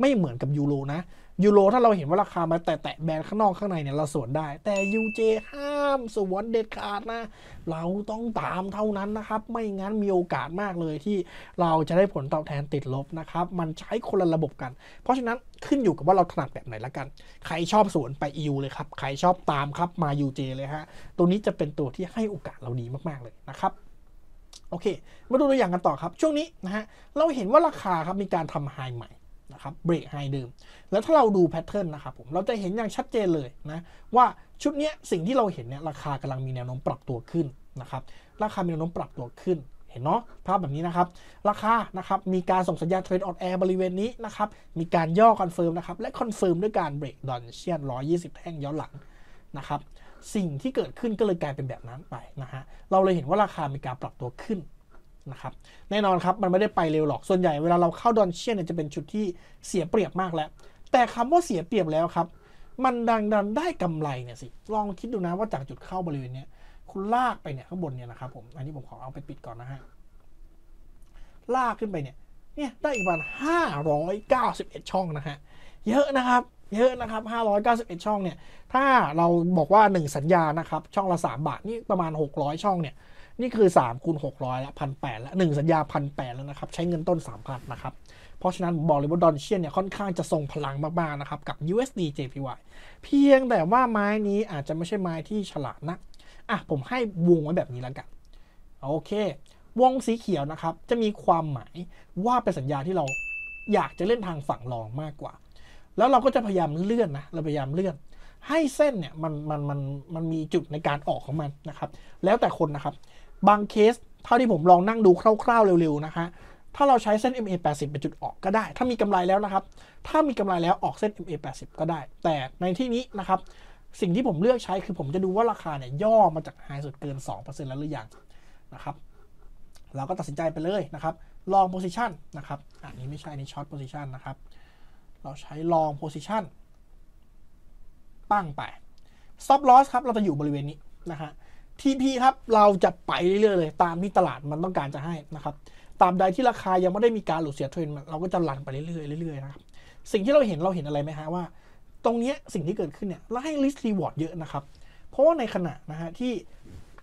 ไม่เหมือนกับยูโรนะยูโรถ้าเราเห็นว่าราคามาแตะแบรนด์ข้างนอกข้างในเนี่ยเราสวนได้ แต่ UJ ห้ามสวนเด็ดขาดนะ เราต้องตามเท่านั้นนะครับ ไม่งั้นมีโอกาสมากเลยที่เราจะได้ผลตอบแทนติดลบนะครับ มันใช้คนละระบบกัน เพราะฉะนั้นขึ้นอยู่กับว่าเราถนัดแบบไหนละกัน ใครชอบสวนไป EU เลยครับ ใครชอบตามครับมา UJ เลยฮะตัวนี้จะเป็นตัวที่ให้โอกาสเราดีมากๆเลยนะครับโอเค มาดูตัวอย่างกันต่อครับ ช่วงนี้นะฮะเราเห็นว่าราคาครับมีการทำไฮใหม่ะครับเบรกไฮเดิม แล้วถ้าเราดูแพทเทิร์นนะครับผม เราจะเห็นอย่างชัดเจนเลยนะ ว่าชุดนี้สิ่งที่เราเห็นเนี่ยราคากำลังมีแนวโน้มปรับตัวขึ้นนะครับ ราคามีแนวโน้มปรับตัวขึ้น เห็นเนาะภาพแบบนี้นะครับ ราคานะครับมีการส่งสัญญาณเทรนด์ออดแอร์บริเวณนี้นะครับ มีการย่อคอนเฟิร์มนะครับ และคอนเฟิร์มด้วยการเบรกดอนเชียน120 แท่งย้อนหลังนะครับ สิ่งที่เกิดขึ้นก็เลยกลายเป็นแบบนั้นไปนะฮะ เราเลยเห็นว่าราคามีการปรับตัวขึ้นนะครับแน่นอนครับ มันไม่ได้ไปเร็วหรอกส่วนใหญ่เวลาเราเข้าดอนเชียนเนี่ย จะเป็นชุดที่เสียเปรียบมากแล้ว แต่คำว่าเสียเปรียบแล้วครับ มันดังดันได้กำไรเนี่ยสิลองคิดดูนะว่าจากจุดเข้าบริเวณเนี้ยคุณลากไปเนี่ยข้างบนเนี่ยนะครับผมอันนี้ผมขอเอาไปปิดก่อนนะฮะลากขึ้นไปเนี่ยเนี่ยได้อีกประมาณห้้้าารอยเเกสิบอ็ดช่องนะฮะเยอะนะครับเยอะนะครับ 591 ช่องเนี่ยถ้าเราบอกว่า 1 สัญญานะครับช่องละ3บาทนี่ประมาณ 600 ช่องเนี่ยนี่คือ3คูณ600ละพันแปดละหนึ่งสัญญาพันแปดแล้วนะครับ ใช้เงินต้น 3,000 นะครับ เพราะฉะนั้นบอกเลยว่าดอนเชียนเนี่ยค่อนข้างจะทรงพลังมากๆนะครับ กับ USD JPY เพียงแต่ว่าไม้นี้อาจจะไม่ใช่ไม้ที่ฉลาดนะอ่ะผมให้วงไว้แบบนี้แล้วกัน โอเค วงสีเขียวนะครับ จะมีความหมายว่าเป็นสัญญาที่เราอยากจะเล่นทางฝั่งรองมากกว่า แล้วเราก็จะพยายามเลื่อนนะเราพยายามเลื่อน ให้เส้นเนี่ยมันมันมันมันมีจุดในการออกของมันนะครับแล้วแต่คนนะครับบางเคสเท่าที่ผมลองนั่งดูคร่าว ๆ เร็ว ๆ นะฮะถ้าเราใช้เส้น MA 80เป็นจุดออกก็ได้ ถ้ามีกำไรแล้วนะครับ ถ้ามีกำไรแล้วออกเส้น MA 80ก็ได้ แต่ในที่นี้นะครับ สิ่งที่ผมเลือกใช้คือผมจะดูว่าราคา เนี่ยย่อมาจากไฮสุดเกิน 2%แล้วหรือยัง นะครับ เราก็ตัดสินใจไปเลยนะครับ ลอง position นะครับ อันนี้ไม่ใช่ในีช็อต position นะครับ เราใช้ลอง position ปั้งไป stop loss ครับเราจะอยู่บริเวณนี้นะฮะทีี่ครับเราจะไปเรื่อยๆเลยตามที่ตลาดมันต้องการจะให้นะครับ ตามใดที่ราคายังไม่ได้มีการหลุดเสียเทรนเราก็จะหลันไปเรื่อยๆเรื่อยๆนะครับสิ่งที่เราเห็นเราเห็นอะไรไหมฮะว่าตรงนี้สิ่งที่เกิดขึ้นเนี่ยเราให้ list reward เยอะนะครับ เพราะว่าในขณะนะฮะที่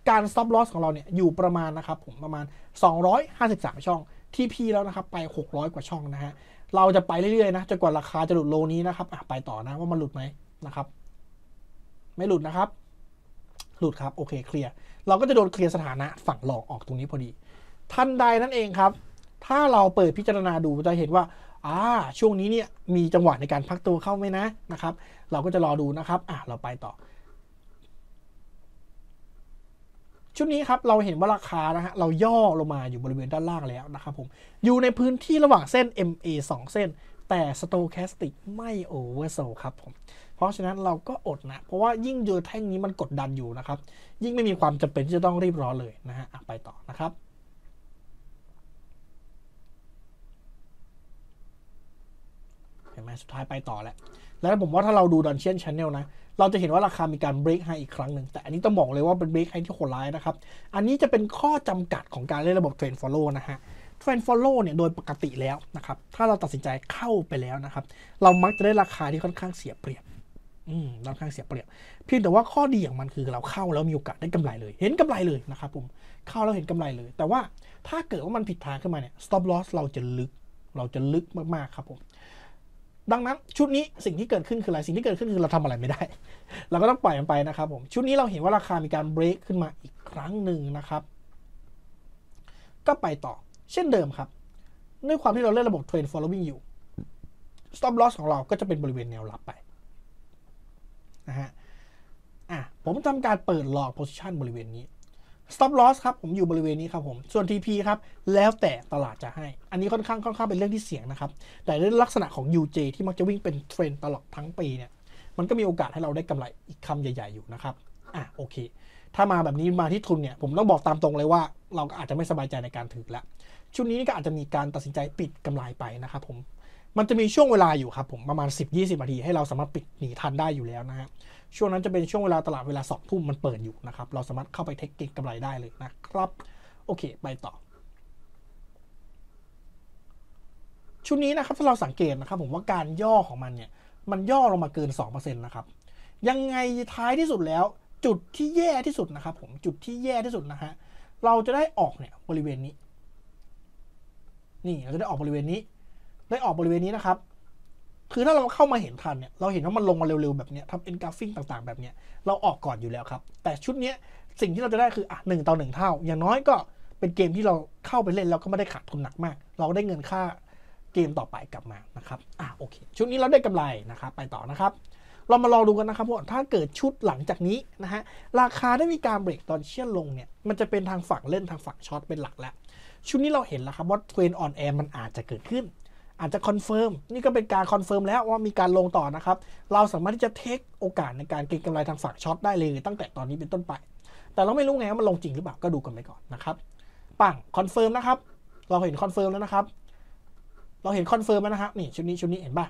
การ stop loss ของเราเนี่ยอยู่ประมาณนะครับผมประมาณ 253 ช่อง TP แล้วนะครับ ไป 600 กว่าช่องนะฮะเราจะไปเรื่อยๆนะจนกว่าราคาจะหลุดโลนี้นะครับไปต่อนะว่ามันหลุดไหมนะครับ ไม่หลุดนะครับหลุดครับโอเคเคลียร์เราก็จะโดนเคลียร์สถานะฝั่งหลอกออกตรงนี้พอดีทันใดนั่นเองครับ ถ้าเราเปิดพิจารณาดูจะเห็นว่า อ่าช่วงนี้เนี่ยมีจังหวะในการพักตัวเข้าไหมนะนะครับ เราก็จะรอดูนะครับอ่ะเราไปต่อชุดนี้ครับเราเห็นว่าราคานะฮะเราย่อลงมาอยู่บริเวณด้านล่างแล้วนะครับผมอยู่ในพื้นที่ระหว่างเส้น MA 2 เส้นแต่สโตแคสติกไม่โอเวอร์โซครับผม เพราะฉะนั้นเราก็อดนะ เพราะว่ายิ่งเจอแท่งนี้มันกดดันอยู่นะครับ ยิ่งไม่มีความจำเป็นที่จะต้องรีบร้อนเลยนะฮะไปต่อนะครับเห็นไหมสุดท้ายไปต่อแล้ว แล้วผมว่าถ้าเราดูดอนเชียนชานเนลนะ เราจะเห็นว่าราคามีการเบรกไฮอีกครั้งหนึ่งแต่อันนี้ต้องบอกเลยว่าเป็นเบรกไฮที่โหดร้ายนะครับอันนี้จะเป็นข้อจำกัดของการเล่นระบบเทรนฟอลโล่นะฮะแฟนฟอลโล่เนี่ยโดยปกติแล้วนะครับ ถ้าเราตัดสินใจเข้าไปแล้วนะครับ เรามักจะได้ราคาที่ค่อนข้างเสียเปรียบ อืมค่อนข้างเสียเปรียบ เพียงแต่ว่าข้อดีของมันคือเราเข้า แล้วมีโอกาสได้กำไรเลย เห็นกำไรเลยนะครับผม เข้าแล้วเห็นกำไรเลย แต่ว่าถ้าเกิดว่ามันผิดทางขึ้นมาเนี่ย stop loss เราจะลึก เราจะลึกมากๆครับผม ดังนั้นชุดนี้สิ่งที่เกิดขึ้นคืออะไร สิ่งที่เกิดขึ้นคือเราทำอะไรไม่ได้ เราก็ต้องปล่อยมันไปนะครับ ผม ชุดนี้เราเห็นว่าราคามีการเบรกขึ้นมาอีกครั้งหนึ่งนะครับก็ไปต่อเช่นเดิมครับ ด้วยความที่เราเล่นระบบ trend following อยู่ stop loss ของเราก็จะเป็นบริเวณแนวรับไปนะฮะ อ่ะผมทำการเปิดหลอก position บริเวณนี้ stop loss ครับ ผมอยู่บริเวณนี้ครับผม ส่วน TP ครับ แล้วแต่ตลาดจะให้ อันนี้ค่อนข้างค่อนข้างเป็นเรื่องที่เสี่ยงนะครับ แต่ในลักษณะของ UJ ที่มักจะวิ่งเป็นเทรนตลอดทั้งปีเนี่ย มันก็มีโอกาสให้เราได้กำไรอีกคำใหญ่ ๆอยู่นะครับ อ่ะโอเค ถ้ามาแบบนี้มาที่ทุนเนี่ย ผมต้องบอกตามตรงเลยว่า เราก็อาจจะไม่สบายใจในการถือแล้วช่วงนี้นี่ก็อาจจะมีการตัดสินใจปิดกำไรไปนะครับผม มันจะมีช่วงเวลาอยู่ครับผมประมาณ 10-20นาทีให้เราสามารถปิดหนีทันได้อยู่แล้วนะฮะ ช่วงนั้นจะเป็นช่วงเวลา ตลาดเวลา2ทุ่มมันเปิดอยู่นะครับ เราสามารถเข้าไปเทคเก็งกำไรได้เลยนะครับ โอเคไปต่อชุดนี้นะครับถ้าเราสังเกตนะครับผมว่าการย่อของมันเนี่ย มันย่อลงมาเกิน2%นะครับ ยังไงท้ายที่สุดแล้วจุดที่แย่ที่สุดนะครับผมจุดที่แย่ที่สุดนะฮะ เราจะได้ออกเนี่ยบริเวณนี้นี่เราจะได้ออกบริเวณนี้ได้ออกบริเวณนี้นะครับคือถ้าเราเข้ามาเห็นทันเนี่ยเราเห็นว่ามันลงมาเร็วๆแบบเนี้ยทำเอ็นกราฟิงต่างๆ แบบเนี้ยเราออกก่อนอยู่แล้วครับแต่ชุดนี้สิ่งที่เราจะได้คืออ่ะหนึ่งต่อหนึ่งเท่า อย่างน้อยก็เป็นเกมที่เราเข้าไปเล่นแล้วก็ไม่ได้ขาดทุนหนักมาก เราได้เงินค่าเกมต่อไปกลับมานะครับอ่ะโอเคชุดนี้เราได้กำไรนะครับไปต่อนะครับ เรามาลองดูกันนะครับว่าถ้าเกิดชุดหลังจากนี้นะฮะราคาได้มีการเบรกตอนเชี่ยนลงเนี่ยมันจะเป็นทางฝั่งเล่นทางฝั่งช็อตเป็นหลักแล้วชุดนี้เราเห็นแล้วครับว่าเทรนออนแอร์มันอาจจะเกิดขึ้น อาจจะคอนเฟิร์มนี่ก็เป็นการคอนเฟิร์มแล้วว่ามีการลงต่อนะครับ เราสามารถที่จะเทคโอกาสในการเก็งกำไรทางฝั่งช็อตได้เลย ตั้งแต่ตอนนี้เป็นต้นไป แต่เราไม่รู้ไงว่ามันลงจริงหรือเปล่าก็ดูกันไปก่อนนะครับ ปังคอนเฟิร์มนะครับเราเห็นคอนเฟิร์มแล้วนะครับเราเห็นคอนเฟิร์มแล้วนะครับนี่ ชุดนี้ชุดนี้เห็นป่ะ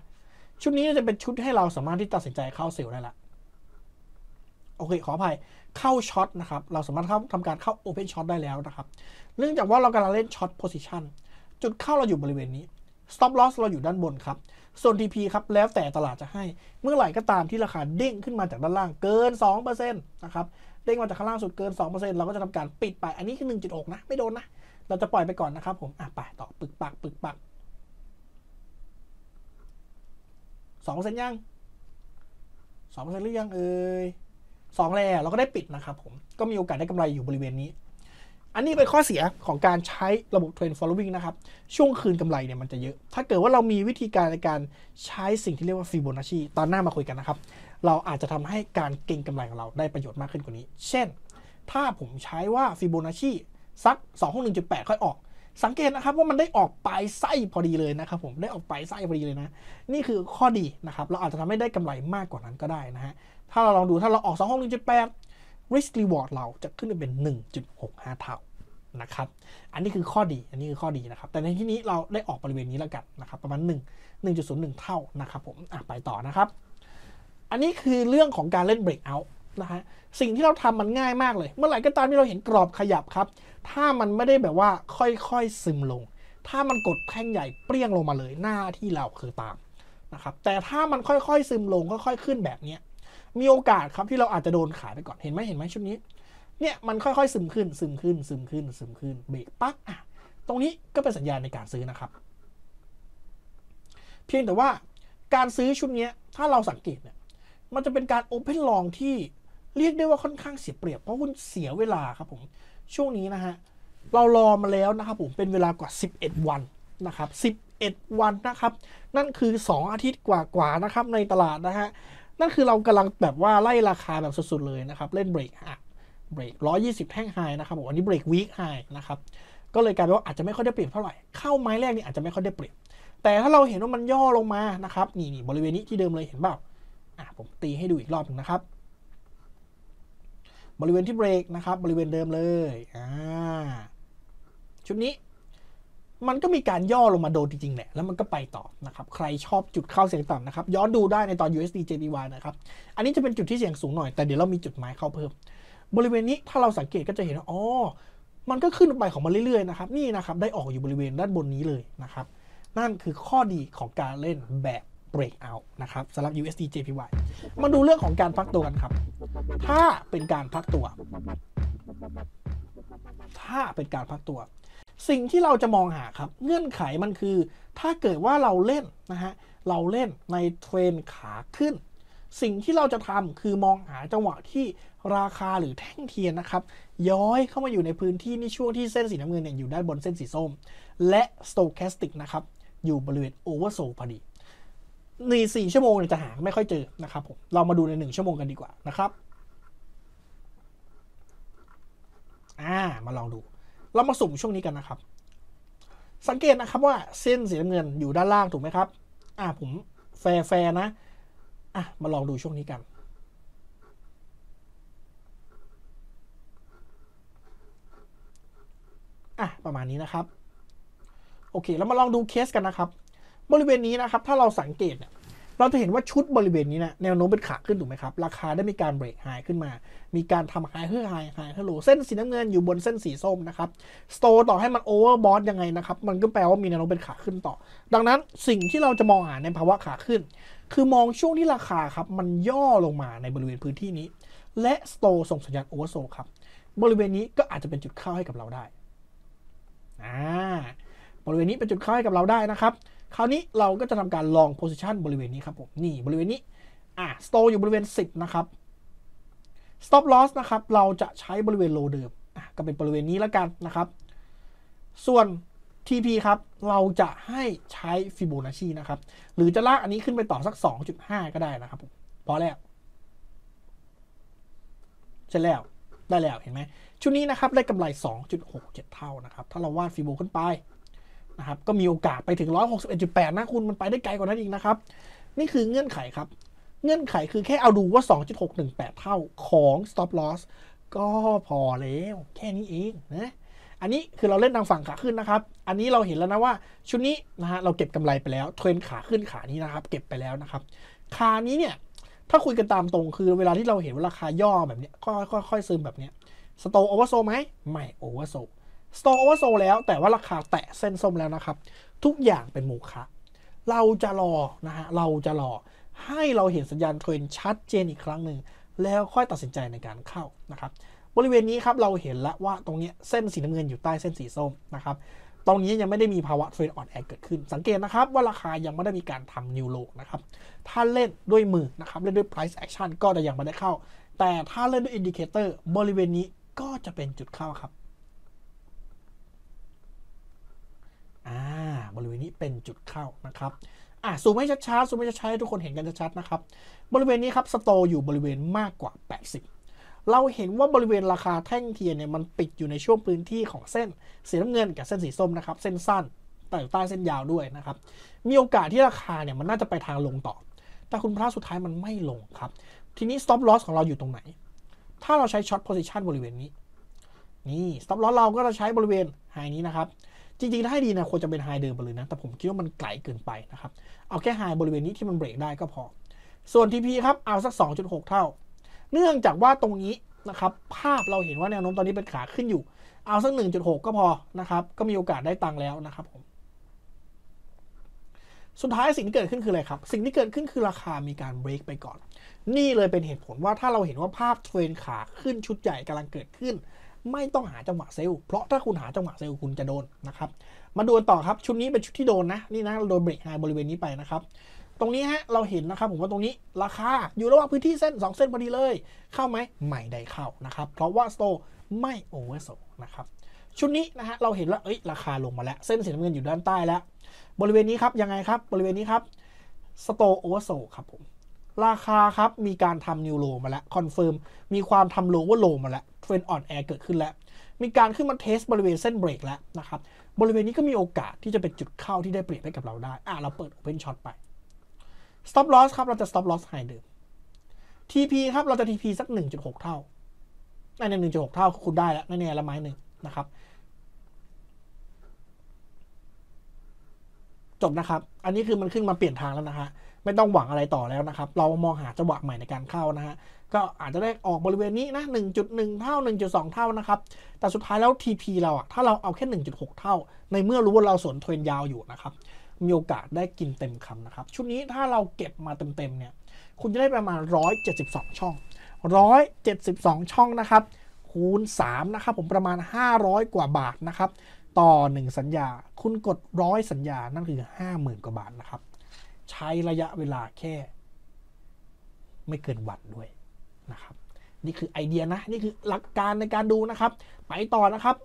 ชุดนี้จะเป็นชุดให้เราสามารถที่ตัดสินใจเข้าเซลล์ได้ละโอเค ขออภัยเข้าช็อตนะครับ เราสามารถเข้าทำการเข้าโอเพนช็อตได้แล้วนะครับ เนื่องจากว่าเรากำลังเล่นช็อตโพสิชันจุดเข้าเราอยู่บริเวณนี้สต็อปลอสเราอยู่ด้านบนครับส่วน TP ครับ แล้วแต่ตลาดจะให้ เมื่อไหร่ก็ตามที่ราคาเด้งขึ้นมาจากด้านล่างเกิน 2%นะครับ เด้งมาจากข้างล่างสุดเกิน 2%เราก็จะทำการปิดไป อันนี้คือ1.6นะ ไม่โดนนะ เราจะปล่อยไปก่อนนะครับ ผม อ่ะ ไปต่อปึกปัก ปึกปักสองเซนยังสองเซนหรือยังเอ้ยสองแลเราก็ได้ปิดนะครับผม ก็มีโอกาสได้กำไรอยู่บริเวณนี้ อันนี้เป็นข้อเสียของการใช้ระบบเทรนด์ following นะครับ ช่วงคืนกำไรเนี่ยมันจะเยอะ ถ้าเกิดว่าเรามีวิธีการในการใช้สิ่งที่เรียกว่าฟีโบนัชชีตอนหน้ามาคุยกันนะครับ เราอาจจะทำให้การเก็งกำไรของเราได้ประโยชน์มากขึ้นกว่านี้ เช่น ถ้าผมใช้ว่าฟีโบนัชชีสัก2องหค่อยออก สังเกตนะครับว่ามันได้ออกปลายไส้พอดีเลยนะครับ ผมได้ออกปลายไส้พอดีเลยนะ นี่คือข้อดีนะครับเราอาจจะทำให้ได้กำไรมากกว่านั้นก็ได้นะฮะถ้าเราลองดูถ้าเราออก2 6 1 8 risk reward เราจะขึ้นเป็น 1.65 เท่านะครับ อันนี้คือข้อดี อันนี้คือข้อดีนะครับ แต่ในที่นี้เราได้ออกบริเวณนี้แล้วกันนะครับประมาณ 1 1.01 เท่านะครับผมไปต่อนะครับ อันนี้คือเรื่องของการเล่น breakout นะฮะ สิ่งที่เราทำมันง่ายมากเลย เมื่อไหร่ก็ตามที่เราเห็นกรอบขยับครับ ถ้ามันไม่ได้แบบว่าค่อยๆซึมลง ถ้ามันกดแท่งใหญ่เปรี้ยงลงมาเลยหน้าที่เราคือตามนะครับ แต่ถ้ามันค่อยๆซึมลงค่อย ๆขึ้นแบบนี้มีโอกาสครับที่เราอาจจะโดนขายไปก่อนเห็นไหมเห็นไหมชุดนี้เนี่ยมันค่อยๆ ซึมขึ้น ซึมขึ้นซึมขึ้นซึมขึ้นเบรกปั๊กอ่ะตรงนี้ก็เป็นสัญญาณในการซื้อนะครับ เพียงแต่ว่าการซื้อชุดนี้ถ้าเราสังเกตเนี่ยมันจะเป็นการโอเพนลองที่เรียกได้ว่าค่อนข้างเสียเปรียบ เพราะคุณนเสียเวลาครับผมช่วงนี้นะฮะเรารอมาแล้วนะครับ ผมเป็นเวลากว่า 11 วัน นะครับ11วันนะครับ นั่นคือ 2 อาทิตย์กว่าๆนะครับในตลาดนะฮะนั่นคือเรากำลังแบบว่าไล่ราคาแบบสุดๆเลยนะครับเล่นเบรกอะเบรกร้อยี่สิบแท่งไฮนะครับผมอันนี้เบรกวีคไฮนะครับก็เลยกลายเป็นว่าอาจจะไม่ค่อยได้เปรียบเท่าไหร่เข้าไม้แรกนี่อาจจะไม่ค่อยได้เปรียบแต่ถ้าเราเห็นว่ามันย่อลงมานะครับ นี่นี่บริเวณนี้ที่เดิมเลยเห็นเปล่าอ่ะผมตีให้ดูอีกรอบหนึ่งนะครับ บริเวณที่เบรกนะครับบริเวณเดิมเลยอ่าชุดนี้มันก็มีการย่อลงมาโดนจริง ๆแหละ แล้วมันก็ไปต่อนะครับ ใครชอบจุดเข้าเสียงต่ำนะครับ ย้อนดูได้ในตอน USD JPY นะครับ อันนี้จะเป็นจุดที่เสียงสูงหน่อย แต่เดี๋ยวเรามีจุดหมายเข้าเพิ่ม บริเวณนี้ถ้าเราสังเกตก็จะเห็นว่าอ๋อมันก็ขึ้นไปของมันเรื่อย ๆนะครับ นี่นะครับ ได้ออกอยู่บริเวณด้านบนนี้เลยนะครับ นั่นคือข้อดีของการเล่นแบบ breakout นะครับสำหรับ USD JPY มาดูเรื่องของการพักตัวกันครับ ถ้าเป็นการพักตัว ถ้าเป็นการพักตัวสิ่งที่เราจะมองหาครับ เงื่อนไขมันคือถ้าเกิดว่าเราเล่นนะฮะเราเล่นในเทรนขาขึ้น สิ่งที่เราจะทำคือมองหาจังหวะที่ราคาหรือแท่งเทียนนะครับ ย้อยเข้ามาอยู่ในพื้นที่นี่ช่วงที่เส้นสีน้ำเงินเนี่ยอยู่ด้านบนเส้นสีส้มและสโตแคสติกนะครับ อยู่บริเวณโอเวอร์โซพอดีใน 4 ชั่วโมงจะหาไม่ค่อยเจอนะครับผม เรามาดูใน 1 ชั่วโมงกันดีกว่านะครับอ่ามาลองดูเรามาสุ่มช่วงนี้กันนะครับ สังเกตนะครับ ว่าเส้นสีน้ำเงินอยู่ด้านล่างถูกไหมครับ อ่าผมแฟร์แฟนะ อ่ะมาลองดูช่วงนี้กัน อ่ะประมาณนี้นะครับ โอเค แล้วมาลองดูเคสกันนะครับ บริเวณนี้นะครับ ถ้าเราสังเกตเนี่ยเราจะเห็นว่าชุดบริเวณนี้นะแนวโน้มเป็นขาขึ้นถูกไหมครับ ราคาได้มีการเบรกายขึ้นมา มีการทำหายเพื่อหายหายเฮอร์โลเส้นสีน้ำเงินอยู่บนเส้นสีส้มนะครับสโตต่อให้มันโอเวอร์บอสยังไงนะครับ มันก็แปลว่ามีแนวโน้มเป็นขาขึ้นต่อ ดังนั้นสิ่งที่เราจะมองหาในภาวะขาขึ้น คือมองช่วงที่ราคาครับมันย่อลงมาในบริเวณพื้นที่นี้และสโตส่งสัญญาณโอเวอร์โซครับบริเวณนี้ก็อาจจะเป็นจุดเข้าให้กับเราได้อ่าบริเวณนี้เป็นจุดเข้าให้กับเราได้นะครับคราวนี้เราก็จะทำการลองโพซิชันบริเวณนี้ครับผมนี่บริเวณนี้อ่ะสโตอยู่บริเวณ10 นะครับ stop loss นะครับเราจะใช้บริเวณโลเดิมอ่ะก็เป็นบริเวณนี้แล้วกันนะครับ ส่วน TP ครับเราจะให้ใช้ฟิโบนัชชีนะครับ หรือจะลากอันนี้ขึ้นไปต่อสัก 2.5 ก็ได้นะครับผมพอแล้ว เสร็จแล้วได้แล้ว เห็นไหมชุดนี้นะครับ ได้กำไร 2.67 เท่านะครับ ถ้าเราวาดฟิโบขึ้นไปนะครับก็มีโอกาสไปถึง 161.8 นะคุณ มันไปได้ไกลกว่านั้นอีกนะครับ นี่คือเงื่อนไขครับ เงื่อนไขคือแค่เอาดูว่า 2.618 เท่าของ stop loss ก็พอแล้ว แค่นี้เอง นะ อันนี้คือเราเล่นทางฝั่งขาขึ้นนะครับ อันนี้เราเห็นแล้วนะว่าชุดนี้นะฮะ เราเก็บกำไรไปแล้วเทรนขาขึ้นขานี้นะครับ เก็บไปแล้วนะครับขานี้เนี่ย ถ้าคุยกันตามตรงคือเวลาที่เราเห็นว่าราคาย่อแบบนี้ ค่อยๆซึมแบบนี้สโตโอเวอร์โซไหมไม่โอเวอร์โซสโตว e o v e แล้วแต่ว่าราคาแตะเส้นส้มแล้วนะครับ ทุกอย่างเป็นโมฆะเราจะรอนะฮะเราจะรอให้เราเห็นสัญญาณเทรนชัดเจนอีกครั้งหนึ่งแล้วค่อยตัดสินใจในการเข้านะครับบริเวณนี้ครับเราเห็นแล้วว่าตรงนี้เส้นสีน้ำเงินอยู่ใต้เส้นสีส้มนะครับตรงนี้ยังไม่ได้มีภาวะเทรนอ่อนแอเกิดขึ้น สังเกตนะครับว่าราคายังไม่ได้มีการทำนิวโลนะครับถ้าเล่นด้วยมือนะครับเล่นด้วย price action ก็จะยังไม่ได้เข้า แต่ถ้าเล่นด้วยอินดิเคเตอร์บริเวณนี้ก็จะเป็นจุดเข้าครับอ่าบริเวณนี้เป็นจุดเข้านะครับอ่าซูมให้ชัดๆซูมให้ชัดๆให้ทุกคนเห็นกันชัดๆนะครับบริเวณนี้ครับสโตอยู่บริเวณมากกว่า 80 เราเห็นว่าบริเวณราคาแท่งเทียนเนี่ยมันปิดอยู่ในช่วงพื้นที่ของเส้นสีน้ำเงินกับเส้นสีส้มนะครับเส้นสั้น แต่่ใต้เส้นยาวด้วยนะครับ มีโอกาสที่ราคาเนี่ยมันน่าจะไปทางลงต่อแต่คุณพระสุดท้ายมันไม่ลงครับ ทีนี้ stop loss ของเราอยู่ตรงไหน ถ้าเราใช้ช็อต position บริเวณนี้ นี่ stop loss เราก็จะใช้บริเวณไฮนี้นะครับจริงๆ ถ้าให้ดีนะควรจะเป็นไฮเดิมไปเลยนะแต่ผมคิดว่ามันไกลเกินไปนะครับเอาแค่ไฮบริเวณนี้ที่มันเบรกได้ก็พอ ส่วน TP ครับเอาสัก2.6 เท่า เนื่องจากว่าตรงนี้นะครับภาพเราเห็นว่าแนวโน้มตอนนี้เป็นขาขึ้นอยู่เอาสัก 1.6 ก็พอนะครับก็มีโอกาสได้ตังค์แล้วนะครับผมสุดท้ายสิ่งที่เกิดขึ้นคืออะไรครับ สิ่งที่เกิดขึ้นคือราคามีการเบรกไปก่อนนี่เลยเป็นเหตุผลว่าถ้าเราเห็นว่าภาพเทรนขาขึ้นชุดใหญ่กำลังเกิดขึ้นไม่ต้องหาจังหวะเซลล์ เพราะถ้าคุณหาจังหวะเซลล์คุณจะโดนนะครับ มาดูกันต่อครับชุดนี้เป็นชุดที่โดนนะนี่นะเราโดนเบรกไฮบริเวณนี้ไปนะครับตรงนี้ฮะเราเห็นนะครับผมว่าตรงนี้ราคาอยู่ระหว่างพื้นที่เส้น 2 เส้นพอดีเลย เข้าไหมไม่ได้เข้านะครับเพราะว่าสโตไม่โอเวอร์โซนะครับชุดนี้นะฮะเราเห็นว่าเอ้ยราคาลงมาแล้ว เส้นสีน้ำเงินอยู่ด้านใต้แล้วบริเวณนี้ครับยังไงครับบริเวณนี้ครับสโตโอเวอร์โซครับผมราคาครับมีการทำนิวโลมาแล้วคอนเฟิร์มมีความทำโลว่าโลมาแล้วเทรนอ่อนแอเกิดขึ้นแล้ว มีการขึ้นมาเทสบริเวณ เส้นเบรกแล้วนะครับ บริเวณนี้ก็มีโอกาสที่จะเป็นจุดเข้าที่ได้เปรียบให้กับเราได้อ่าเราเปิดโอเพนช็อตไป Stop Loss ครับ เราจะ Stop Loss ไฮเดิม TP ครับเราจะ TP สัก 1.6 เท่าในหนึ่งจุดหกเท่าคุณได้แล้วในแนวละไม้หนึ่งนะครับ จบนะครับ อันนี้คือมันขึ้นมาเปลี่ยนทางแล้วนะฮะไม่ต้องหวังอะไรต่อแล้วนะครับ เรามองหาจังหวะใหม่ในการเข้านะฮะ ก็อาจจะได้ออกบริเวณนี้นะ 1.1 เท่า 1.2 เท่านะครับ แต่สุดท้ายแล้ว TP เราอะถ้าเราเอาแค่ 1.6 เท่า ในเมื่อรู้ว่าเราสนเทรนยาวอยู่นะครับ มีโอกาสได้กินเต็มคำนะครับ ชุดนี้ถ้าเราเก็บมาเต็ม ๆ เนี่ย คุณจะได้ประมาณ 172 ช่อง 172 ช่องนะครับ คูณ3นะครับผมประมาณ 500 กว่าบาทนะครับ ต่อ 1 สัญญา คุณกด100สัญญานั่นคือ50,000 กว่าบาทนะครับใช้ระยะเวลาแค่ไม่เกินวันด้วยนะครับ นี่คือไอเดียนะ นี่คือหลักการในการดูนะครับ ไปต่อนะครับ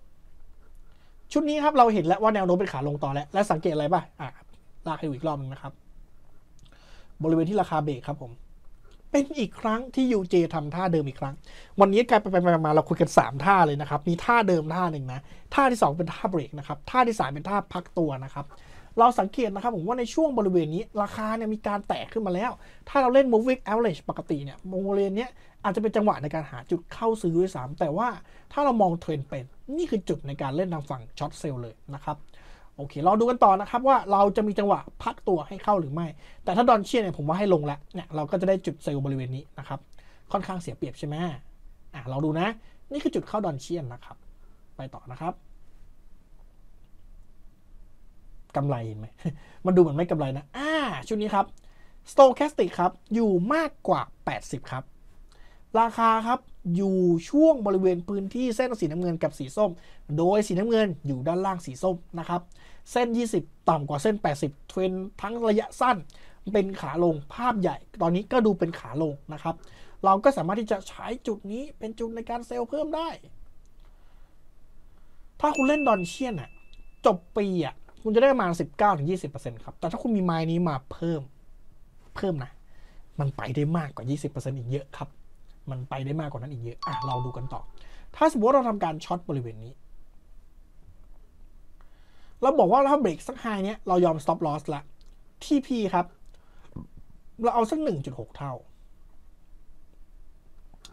ชุดนี้ครับเราเห็นแล้วว่าแนวโน้มเป็นขาลงต่อแล้ว และสังเกตอะไรบ้างอ่ะลากให้ดูอีกรอบนึงนะครับ บริเวณที่ราคาเบรกครับผม เป็นอีกครั้งที่ UJ ทำท่าเดิมอีกครั้ง วันนี้กลายไปไปมา เราคุยกัน3ท่าเลยนะครับ มีท่าเดิมท่าหนึ่งนะท่าที่ 2 เป็นท่าเบรกนะครับท่าที่3เป็นท่าพักตัวนะครับเราสังเกตนะครับผมว่าในช่วงบริเวณนี้ ราคาเนี่ยมีการแตกขึ้นมาแล้ว ถ้าเราเล่น moving average ปกติเนี่ยโมเวนเนี้ยอาจจะเป็นจังหวะในการหาจุดเข้าซื้อด้วยซ้ำแต่ว่าถ้าเรามองเทรนเป็นนี่คือจุดในการเล่นทางฝั่งช็อตเซลเลยนะครับ โอเค เราดูกันต่อนะครับว่าเราจะมีจังหวะพักตัวให้เข้าหรือไม่ แต่ถ้าดอนเชียเนี่ยผมว่าให้ลงแล้วเนี่ยเราก็จะได้จุดเซลบริเวณนี้นะครับค่อนข้างเสียเปรียบใช่ไหมอ่ะเราดูนะ นี่คือจุดเข้าดอนเชียนะครับ ไปต่อนะครับกำไรเห็นไหมมันดูเหมือนไม่กำไรนะอ่า ชุดนี้ครับ stochastic ครับ อยู่มากกว่า 80 ครับ ราคาครับ อยู่ช่วงบริเวณพื้นที่เส้นสีน้ำเงินกับสีส้ม โดยสีน้ำเงินอยู่ด้านล่างสีส้มนะครับ เส้น 20 ต่ำกว่าเส้น 80เทรนทั้งระยะสั้น เป็นขาลงภาพใหญ่ ตอนนี้ก็ดูเป็นขาลงนะครับ เราก็สามารถที่จะใช้จุดนี้เป็นจุดในการเซลล์เพิ่มได้ ถ้าคุณเล่นดอนเชียนอะจบปีอะคุณจะได้ประมาณ19-20%ครับ แต่ถ้าคุณมีไม้นี้มาเพิ่ม เพิ่มนะ มันไปได้มากกว่า 20%อีกเยอะครับ มันไปได้มากกว่านั้นอีกเยอะ อ่ะเราดูกันต่อ ถ้าสมมติเราทำการช็อตบริเวณนี้ เราบอกว่าถ้าเบรกสักไฮเนี้ย เรายอม stop loss ละ TP ครับ เราเอาสัก1.6 เท่า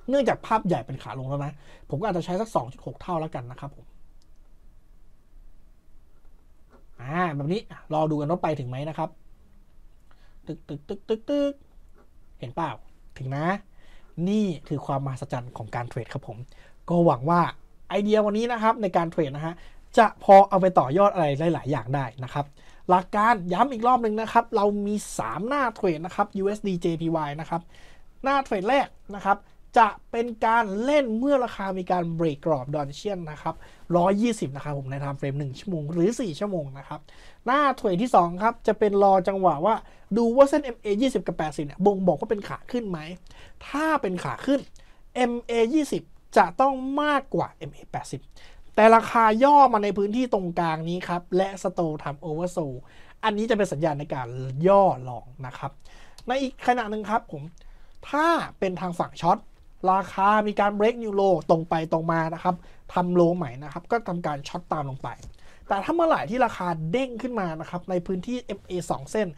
เนื่องจากภาพใหญ่เป็นขาลงแล้วนะ ผมก็อาจจะใช้สัก2.6เท่าแล้วกันนะครับผมแบบนี้ รอดูกันว่าไปถึงไหมนะครับตึกตึกตึกตึกตึก เห็นเปล่าถึงนะ นี่คือความมหัศจรรย์ของการเทรดครับผม ก็หวังว่าไอเดียวันนี้นะครับในการเทรดนะฮะจะพอเอาไปต่อยอดอะไรหลาย ๆ อย่างได้นะครับ หลักการย้ำอีกรอบหนึ่งนะครับ เรามี 3 หน้าเทรดนะครับ USD JPY นะครับ หน้าเทรดแรกนะครับจะเป็นการเล่นเมื่อราคามีการเบรกกรอบดอนเชียนนะครับ120 นะครับผม ในไทม์เฟรม 1 ชั่วโมง หรือ 4 ชั่วโมงนะครับหน้าถวยที่2ครับจะเป็นรอจังหวะว่าดูว่าเส้น MA 20 กับ 80เนี่ยบ่งบอกว่าเป็นขาขึ้นไหม ถ้าเป็นขาขึ้น MA 20 จะต้องมากกว่า MA 80 แต่ราคาย่อมาในพื้นที่ตรงกลางนี้ครับและสโตทำโอเวอร์โซอันนี้จะเป็นสัญญาณในการย่อลองนะครับในอีกขณะหนึ่งครับผมถ้าเป็นทางฝั่งช็อตราคามีการ break new low ตรงไปตรงมานะครับทำโลใหม่นะครับ ก็ทำการช็อตตามลงไป แต่ถ้าเมื่อไหร่ที่ราคาเด้งขึ้นมานะครับ ในพื้นที่ MA 2เส้น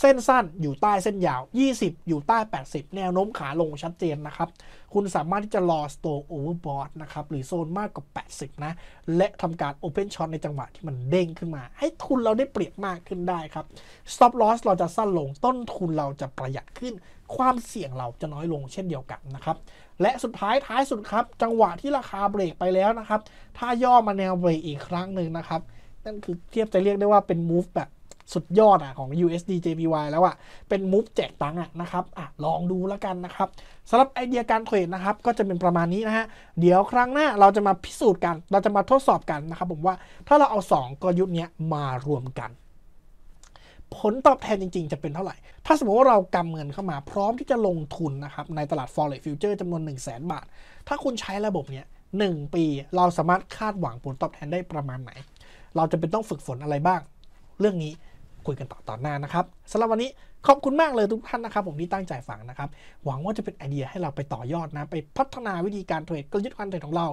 เส้นสั้นอยู่ใต้เส้นยาว 20 อยู่ใต้ 80 แนวโน้มขาลงชัดเจนนะครับ คุณสามารถที่จะรอ store overbought นะครับ หรือโซนมากกว่า80 นะ และทำการ open short ในจังหวะที่มันเด้งขึ้นมา ให้ทุนเราได้เปรียบมากขึ้นได้ครับ stop loss เราจะสั้นลง ต้นทุนเราจะประหยัดขึ้น ความเสี่ยงเราจะน้อยลงเช่นเดียวกันนะครับและสุดท้ายท้ายสุดครับจังหวะที่ราคาเบรกไปแล้วนะครับถ้าย่อมาแนวเบรกอีกครั้งหนึ่งนะครับนั่นคือเทียบจะเรียกได้ว่าเป็นมูฟแบบสุดยอดอ่ะของ USD JPY แล้วอ่ะเป็นมูฟแจกตังค์อ่ะนะครับอ่ะลองดูแล้วกันนะครับสำหรับไอเดียการเทรดนะครับ ก็จะเป็นประมาณนี้นะฮะเดี๋ยวครั้งหน้าเราจะมาพิสูจน์กันเราจะมาทดสอบกันนะครับผมว่าถ้าเราเอา 2กลยุทธ์เนี้ยมารวมกันผลตอบแทนจริง ๆ จะเป็นเท่าไหร่ ถ้าสมมติว่าเรากำเงินเข้ามา พร้อมที่จะลงทุนนะครับในตลาด forex future จำนวน1 0 0 0 0แบาท ถ้าคุณใช้ระบบเนี้ยหปีเราสามารถคาดหวังผลตอบแทนได้ประมาณไหน เราจะเป็นต้องฝึกฝนอะไรบ้าง เรื่องนี้คุยกันต่อตอนหน้านะครับสำหรับวันนี้ ขอบคุณมากเลยทุกท่านนะครับผมที่ตั้งใจฟังนะครับ หวังว่าจะเป็นไอเดียให้เราไปต่อยอดนะไปพัฒนาวิธีการเทรดกลยุทธ์การเทรดของเรา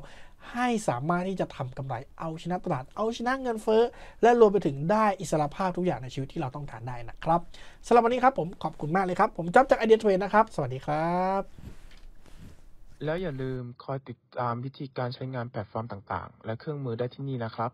ให้สามารถที่จะทำกำไรเอาชนะตลาด เอาชนะเงินเฟ้อ และรวมไปถึงได้อิสระภาพทุกอย่างในชีวิตที่เราต้องการได้นะครับ สำหรับวันนี้ครับผมขอบคุณมากเลยครับ ผมจ๊อบจากไอเดียเทรดนะครับ สวัสดีครับ แล้วอย่าลืมคอยติดตามวิธีการใช้งานแพลตฟอร์มต่าง ๆ และเครื่องมือได้ที่นี่นะครับ